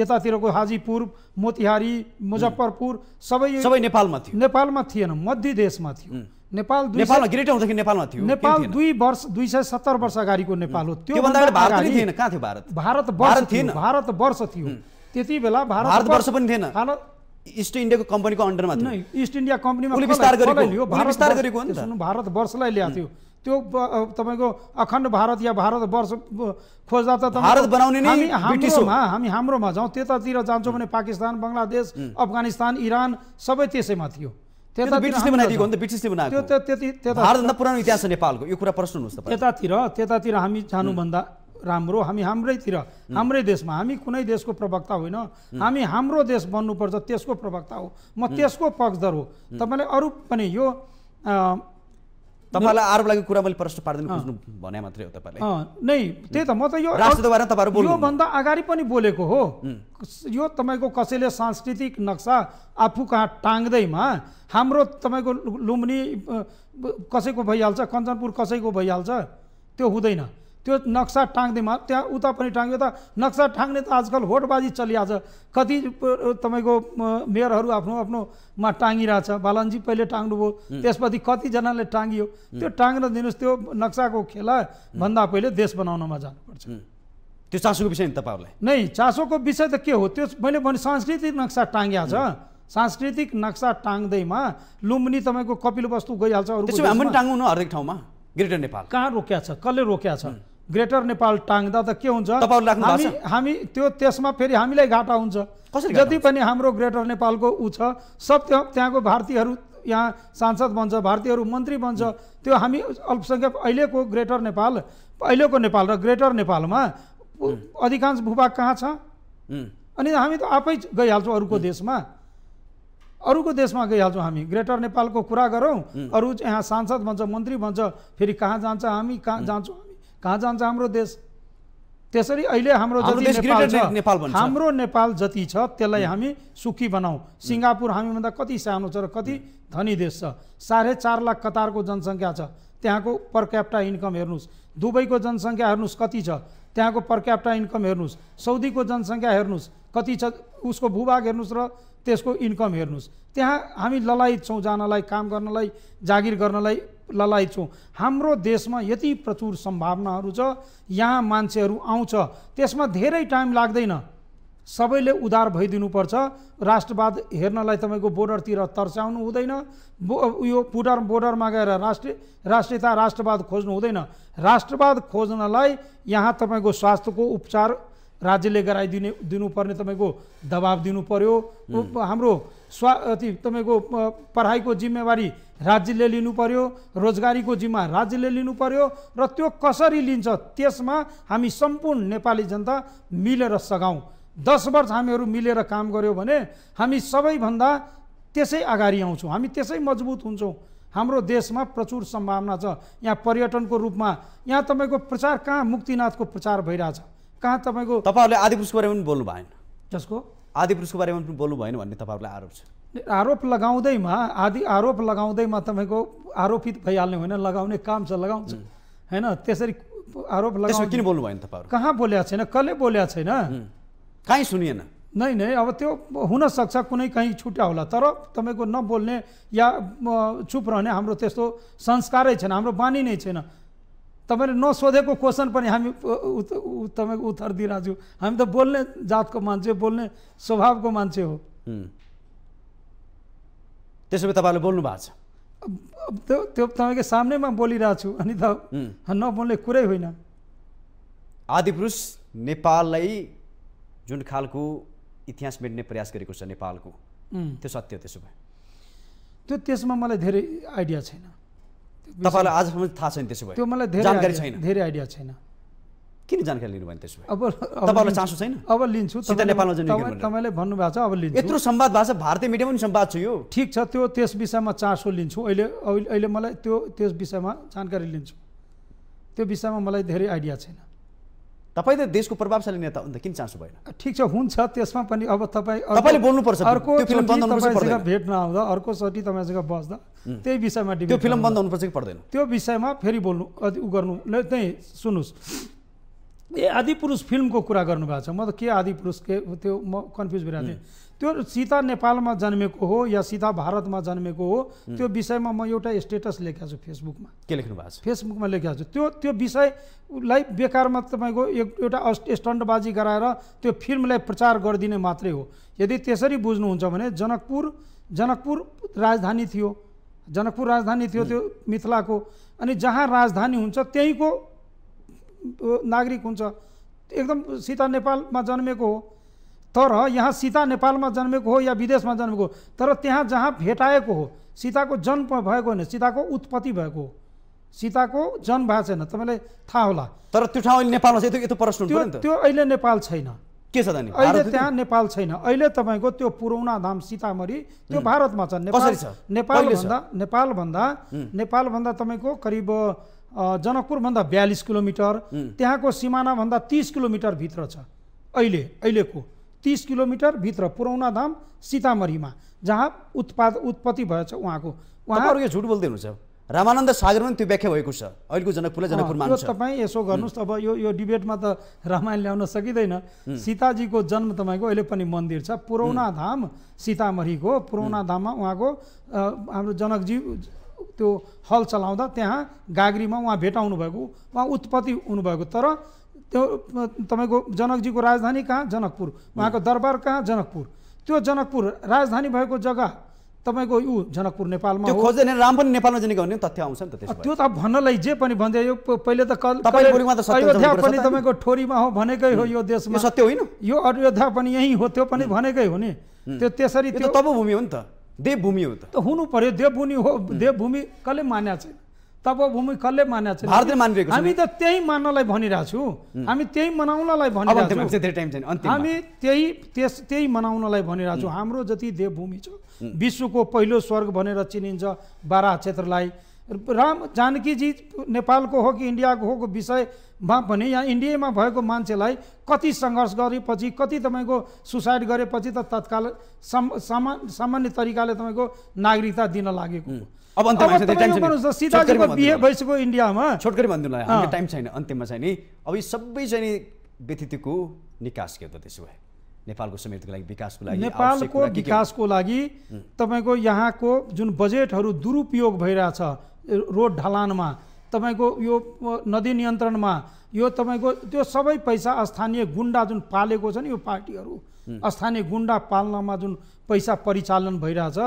यतातिरको हाजीपुर मोतिहारी मुजफ्फरपुर सबै सबै नेपालमा थियो नेपालमा थिएन मध्य देशमा थियो नेपाल नेपाल ग्रेटर हुँदाखेरि नेपालमा थियो नेपाल दुई वर्ष दुई सय सत्तर वर्ष अगाडिको नेपाल हो त्यो भारत भारत वर्ष थियो भारत वर्ष थियो त्यति बेला भारत वर्ष पनि थिएन इस्ट इन्डियाको कम्पनीको अन्डरमा इस्ट इन्डिया कम्पनीमा भारत वर्षलाई ल्याएको थियो त्यो तपाईँको अखण्ड भारत या भारत वर्ष खोज्दा त भारत बनाउने नै हाम्रोमा हामी हाम्रोमा जाउँ त्यतातिर जान्छौँ भने पाकिस्तान बङ्गलादेश अफगानिस्तान इरान सबै त्यसैमा थियो त्यतातिर हामी जानुभन्दा राम्रो हामी हाम्रैतिर हाम्रै देशमा हामी कुनै देशको प्रवक्ता होइन हामी हाम्रो देश बन्नुपर्छ त्यसको प्रवक्ता हो म त्यसको पक्षधर हो तपाईँले अरू पनि यो तपाईँलाई आरोप लागेको कुरा मैले प्रश्न पार्दिनु खोज्नु भने मात्रै हो तपाईँले नै त्यही त म त यो योभन्दा अगाडि पनि बोलेको हो यो तपाईँको कसैले सांस्कृतिक नक्सा आफू कहाँ टाङ्दैमा हाम्रो तपाईँको लुम्बिनी कसैको भइहाल्छ कञ्चनपुर कसैको भइहाल्छ त्यो हुँदैन त्यो नक्सा टाँग्दैमा त्यहाँ उता पनि टाँग्यो त नक्सा टाँग्ने त आजकल होटबाजी चलिहाल्छ कति तपाईँको मेयरहरू आफ्नो आफ्नोमा टाँगिरहेछ बालनजी पहिले टाँग्नुभयो त्यसपछि कतिजनाले टाँगियो त्यो टाँग्न दिनुहोस् त्यो नक्साको खेला भन्दा पहिले देश बनाउनमा जानुपर्छ त्यो चासोको विषय नि तपाईँहरूलाई नै चासोको विषय त के हो त्यो मैले भने सांस्कृतिक नक्सा टाँगिया छ सांस्कृतिक नक्सा टाङ्दैमा लुम्बिनी तपाईँको कपिल वस्तु गइहाल्छ टाङ्नु न हरेक ठाउँमा ग्रेटर नेपाल कहाँ रोक्या छ कसले रोक्या छ ग्रेटर नेपाल टाङ्दा त के हुन्छ हामी हामी त्यो त्यसमा फेरि हामीलाई घाटा हुन्छ जति पनि हाम्रो ग्रेटर नेपालको ऊ छ सब त्यहाँ त्यहाँको भारतीयहरू यहाँ सांसद बन्छ भारतीयहरू मन्त्री बन्छ त्यो हामी अल्पसङ्ख्यक अहिलेको ग्रेटर नेपाल अहिलेको नेपाल र ग्रेटर नेपालमा अधिकांश भूभाग कहाँ छ अनि हामी त आफै गइहाल्छौँ अरूको देशमा अरूको देशमा गइहाल्छौँ हामी ग्रेटर नेपालको कुरा गरौँ अरू यहाँ सांसद भन्छ मन्त्री भन्छ फेरि कहाँ जान्छ हामी कहाँ जान्छौँ कहाँ जान्छ हाम्रो देश त्यसरी अहिले हाम्रो नेपाल हाम्रो नेपाल जति छ त्यसलाई हामी सुखी बनाऊ सिङ्गापुर हामीभन्दा कति सानो छ र कति धनी देश छ साढे चार लाख कतारको जनसङ्ख्या छ त्यहाँको पर क्याप्टा इन्कम हेर्नुहोस् दुबईको जनसङ्ख्या हेर्नुहोस् कति छ त्यहाँको पर क्याप्टा इन्कम हेर्नुहोस् सौदीको जनसङ्ख्या हेर्नुहोस् कति छ उसको भूभाग हेर्नुहोस् र त्यसको इन्कम हेर्नुहोस् त्यहाँ हामी ललायत छौँ जानलाई काम गर्नलाई जागिर गर्नलाई ललाई छौँ हाम्रो देशमा यति प्रचुर सम्भावनाहरू छ यहाँ मान्छेहरू आउँछ त्यसमा धेरै टाइम लाग्दैन सबैले उदार भइदिनुपर्छ राष्ट्रवाद हेर्नलाई तपाईँको बोर्डरतिर तर्साउनु हुँदैन बो उयो बोर्डर बोर्डरमा गएर राष्ट्र राष्ट्रियता राष्ट्रवाद खोज्नु हुँदैन राष्ट्रवाद खोज्नलाई यहाँ तपाईँको स्वास्थ्यको उपचार राज्यले गराइदिने दिनुपर्ने तपाईँको दबाब दिनु पर्यो हाम्रो स्वा तपाईँको पढाइको जिम्मेवारी राज्यले लिनु पर्यो रोजगारीको जिम्मा राज्यले लिनु पर्यो र त्यो कसरी लिन्छ त्यसमा हामी सम्पूर्ण नेपाली जनता मिलेर सघाउँ दस वर्ष हामीहरू मिलेर काम गऱ्यौँ भने हामी सबैभन्दा त्यसै अगाडि आउँछौँ हामी त्यसै मजबुत हुन्छौँ हाम्रो देशमा प्रचुर सम्भावना छ यहाँ पर्यटनको रूपमा यहाँ तपाईँको प्रचार कहाँ मुक्तिनाथको प्रचार भइरहेछ कहाँ तपाईँको तपाईँहरूले आदिपुरुषको बारेमा पनि बोल्नु भएन जसको आदिपुरुषको बारेमा पनि बोल्नु भएन भन्ने तपाईँहरूलाई आरोप छ आरोप लगाउँदैमा आदि आरोप लगाउँदैमा तपाईँको आरोपित भइहाल्ने होइन लगाउने काम छ लगाउँछ होइन त्यसरी आरोप लगाउँछ किन बोल्नु भएन तपाईँहरू कहाँ बोलेको छैन कसले बोलेको छैन कहीँ सुनिएन नै नै अब त्यो हुनसक्छ कुनै कहीँ छुट्या होला तर तपाईँको नबोल्ने या चुप रहने हाम्रो त्यस्तो संस्कारै छैन हाम्रो बानी नै छैन तपाईँले नसोधेको क्वेसन पनि हामी तपाईँको उत्तर दिइरहेको छु हामी त बोल्ने जातको मान्छे बोल्ने स्वभावको मान्छे हो त्यसो भए तपाईँले बोल्नु भएको छ त्यो त्यो तपाईँको सामनेमा बोलिरहेको छु अनि त नबोल्ने कुरै होइन आदिपुरुष नेपाललाई जुन खालको इतिहास मेट्ने प्रयास गरेको छ नेपालको त्यो सत्य हो त्यसो भए त्यो त्यसमा मलाई धेरै आइडिया छैन तपाईँलाई आजसम्म थाहा छैन त्यसो भए त्यो मलाई धेरै छैन धेरै आइडिया छैन किन जानकारी लिनुभयो त्यसो भए अब तपाईँलाई चासो छैन अब लिन्छु नेपालमा तपाईँले भन्नुभएको छ अब लिन्छु यत्रो सम्वाद भएको छ भारतीय मिडियामा पनि सम्वाद छ यो ठिक छ त्यो त्यस विषयमा चासो लिन्छु अहिले अहिले मलाई त्यो त्यस विषयमा जानकारी लिन्छु त्यो विषयमा मलाई धेरै आइडिया छैन तपाईँ त देशको प्रभावशाली नेता हुन् त किन चासो भएन ठिक छ हुन्छ त्यसमा पनि अब तपाईँ तपाईँले बोल्नुपर्छ अर्को तपाईँसँग भेट नआउँदा अर्कोचोटि तपाईँसँग बस्दा त्यही विषयमा त्यो फिल्म बन्द हुनुपर्छ कि पर्दैन त्यो विषयमा फेरि बोल्नु उ गर्नु नै सुन्नुहोस् ए आदि पुरुष फिल्मको कुरा गर्नुभएको छ म त के आदि पुरुष के त्यो म कन्फ्युज भइरहेको थिएँ त्यो सीता नेपालमा जन्मेको हो या सीता भारतमा जन्मेको हो त्यो विषयमा म एउटा स्टेटस लेखेको छु फेसबुकमा के लेख्नु भएको छ फेसबुकमा लेखेको छु त्यो त्यो विषयलाई बेकारमा तपाईँको एउटा स्टन्टबाजी गराएर त्यो फिल्मलाई प्रचार गरिदिने मात्रै हो यदि त्यसरी बुझ्नुहुन्छ भने जनकपुर जनकपुर राजधानी थियो जनकपुर राजधानी थियो त्यो मिथिलाको अनि जहाँ राजधानी हुन्छ त्यहीँको नागरिक हुन्छ एकदम सीता नेपालमा जन्मेको हो तर यहाँ सीता नेपालमा जन्मेको हो या विदेशमा जन्मेको हो तर त्यहाँ जहाँ भेटाएको हो सीताको जन्म भएको होइन सीताको उत्पत्ति भएको हो सीताको जन्म भएको छैन तपाईँलाई थाहा होला तर त्यो ठाउँ अहिले नेपालमा छ त्यो प्रश्न त्यो अहिले नेपाल छैन के छ अहिले त्यहाँ नेपाल छैन अहिले तपाईँको त्यो पुरौना धाम सीतामढी त्यो भारतमा छ नेपाल भन्दा नेपालभन्दा नेपालभन्दा तपाईँको करिब जनकपुर भन्दा बयालिस किलोमिटर त्यहाँको सिमानाभन्दा तिस किलोमिटरभित्र छ अहिले अहिलेको तिस किलोमिटरभित्र पुरौना धाम सीतामढीमा जहाँ उत्पाद उत्पत्ति भएछ उहाँको उहाँहरू झुट बोल्दै हुनुहुन्छ रामानन्द सागरमा पनि त्यो व्याख्या भएको छ अहिलेको जनकपुरलाई जनकपुरमा तपाईँ यसो गर्नुहोस् अब यो यो डिबेटमा त रामायण ल्याउन सकिँदैन सीताजीको जन्म तपाईँको अहिले पनि मन्दिर छ पुरौना धाम सीतामढीको पुरौना धाममा उहाँको हाम्रो जनकजी त्यो हल चलाउँदा त्यहाँ गाग्रीमा उहाँ भेटाउनु भएको उहाँ उत्पत्ति हुनुभएको तर त्यो तपाईँको जनकजीको राजधानी कहाँ जनकपुर उहाँको दरबार कहाँ जनकपुर त्यो जनकपुर राजधानी भएको जग्गा तपाईँको ऊ जनकपुर नेपालमा खोज्दैन राम पनि नेपालमा जाने भन्ने तथ्य आउँछ नि त त्यो त भन्नलाई जे पनि भन्दै यो पहिले त कल अयोध्या पनि तपाईँको ठोरीमा हो भनेकै हो यो देशमा सत्य होइन यो अयोध्या पनि यहीँ हो त्यो पनि भनेकै हो नि त्यो त्यसरी त्यो तपभूमि हो नि त देवभूमि हो त हुनु पर्यो देवभूमि हो देवभूमि कसले मान्या छैन तपभूमि कसले मानेको छ हामी त त्यही मान्नलाई भनिरहेको छु हामी त्यही मनाउनलाई भनिरहेको छौँ हामी त्यही त्यस त्यही मनाउनलाई भनिरहेको छु हाम्रो जति देवभूमि छ विश्वको पहिलो स्वर्ग भनेर चिनिन्छ बारा क्षेत्रलाई राम जानकीजी नेपालको हो कि इन्डियाको हो को विषयमा पनि यहाँ इन्डियामा भएको मान्छेलाई कति सङ्घर्ष गरेपछि कति तपाईँको सुसाइड गरेपछि त तत्काल सामान्य तरिकाले तपाईँको नागरिकता दिन लागेको अब अन्त्यमा सीताजीको बिहे भइसक्यो इन्डियामा छोटकरी भनिदिनु हामीलाई टाइम छैन अन्त्यमा चाहिँ नि अब यो सबै चाहिँ नि व्यतिथिको निकास के हो त त्यसो भए नेपालको समेतको लागि विकासको लागि नेपालको विकासको लागि तपाईँको यहाँको जुन बजेटहरू दुरुपयोग भइरहेछ रोड ढलानमा तपाईँको यो नदी नियन्त्रणमा यो तपाईँको त्यो सबै पैसा स्थानीय गुन्डा जुन पालेको छ नि यो पार्टीहरू स्थानीय गुन्डा पाल्नमा जुन पैसा परिचालन भइरहेछ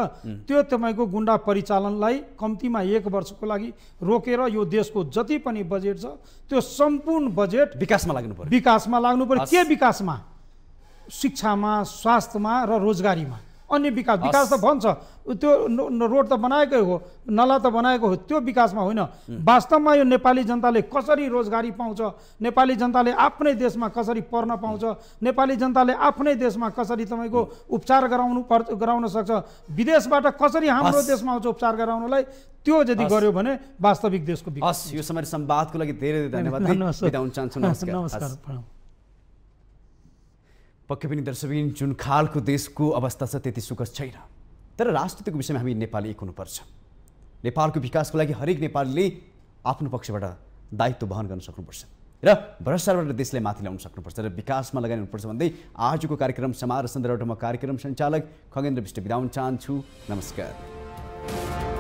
त्यो तपाईँको गुन्डा परिचालनलाई कम्तीमा एक वर्षको लागि रोकेर यो देशको जति पनि बजेट छ त्यो सम्पूर्ण बजेट विकासमा लाग्नु पर्यो विकासमा लाग्नु पर्यो के विकासमा शिक्षामा स्वास्थ्यमा र रोजगारीमा अन्य विकास विकास त भन्छ त्यो रोड त बनाएकै हो नला त बनाएको हो त्यो विकासमा होइन वास्तवमा यो नेपाली जनताले कसरी रोजगारी पाउँछ नेपाली जनताले आफ्नै देशमा कसरी पर्न पाउँछ नेपाली जनताले आफ्नै देशमा कसरी तपाईँको उपचार गराउनु पर् गराउन सक्छ विदेशबाट कसरी हाम्रो देशमा आउँछ उपचार गराउनलाई त्यो यदि गर्यो भने वास्तविक देशको विकास यो समय सम्वादको लागि धेरै धेरै धन्यवाद नमस्कार पक्कै पनि दर्शकिन जुन खालको देशको अवस्था छ त्यति सुखद छैन तर राजनीतिको विषयमा हामी नेपाली एक हुनुपर्छ नेपालको विकासको लागि हरेक नेपालीले आफ्नो पक्षबाट दायित्व वहन गर्न सक्नुपर्छ र भ्रष्टाचारबाट देशलाई माथि ल्याउन सक्नुपर्छ र विकासमा लगानी हुनुपर्छ भन्दै आजको कार्यक्रम समारोह सन्दर्भमा कार्यक्रम सञ्चालक खगेन्द्र विष्ट बिदा चाहन्छु नमस्कार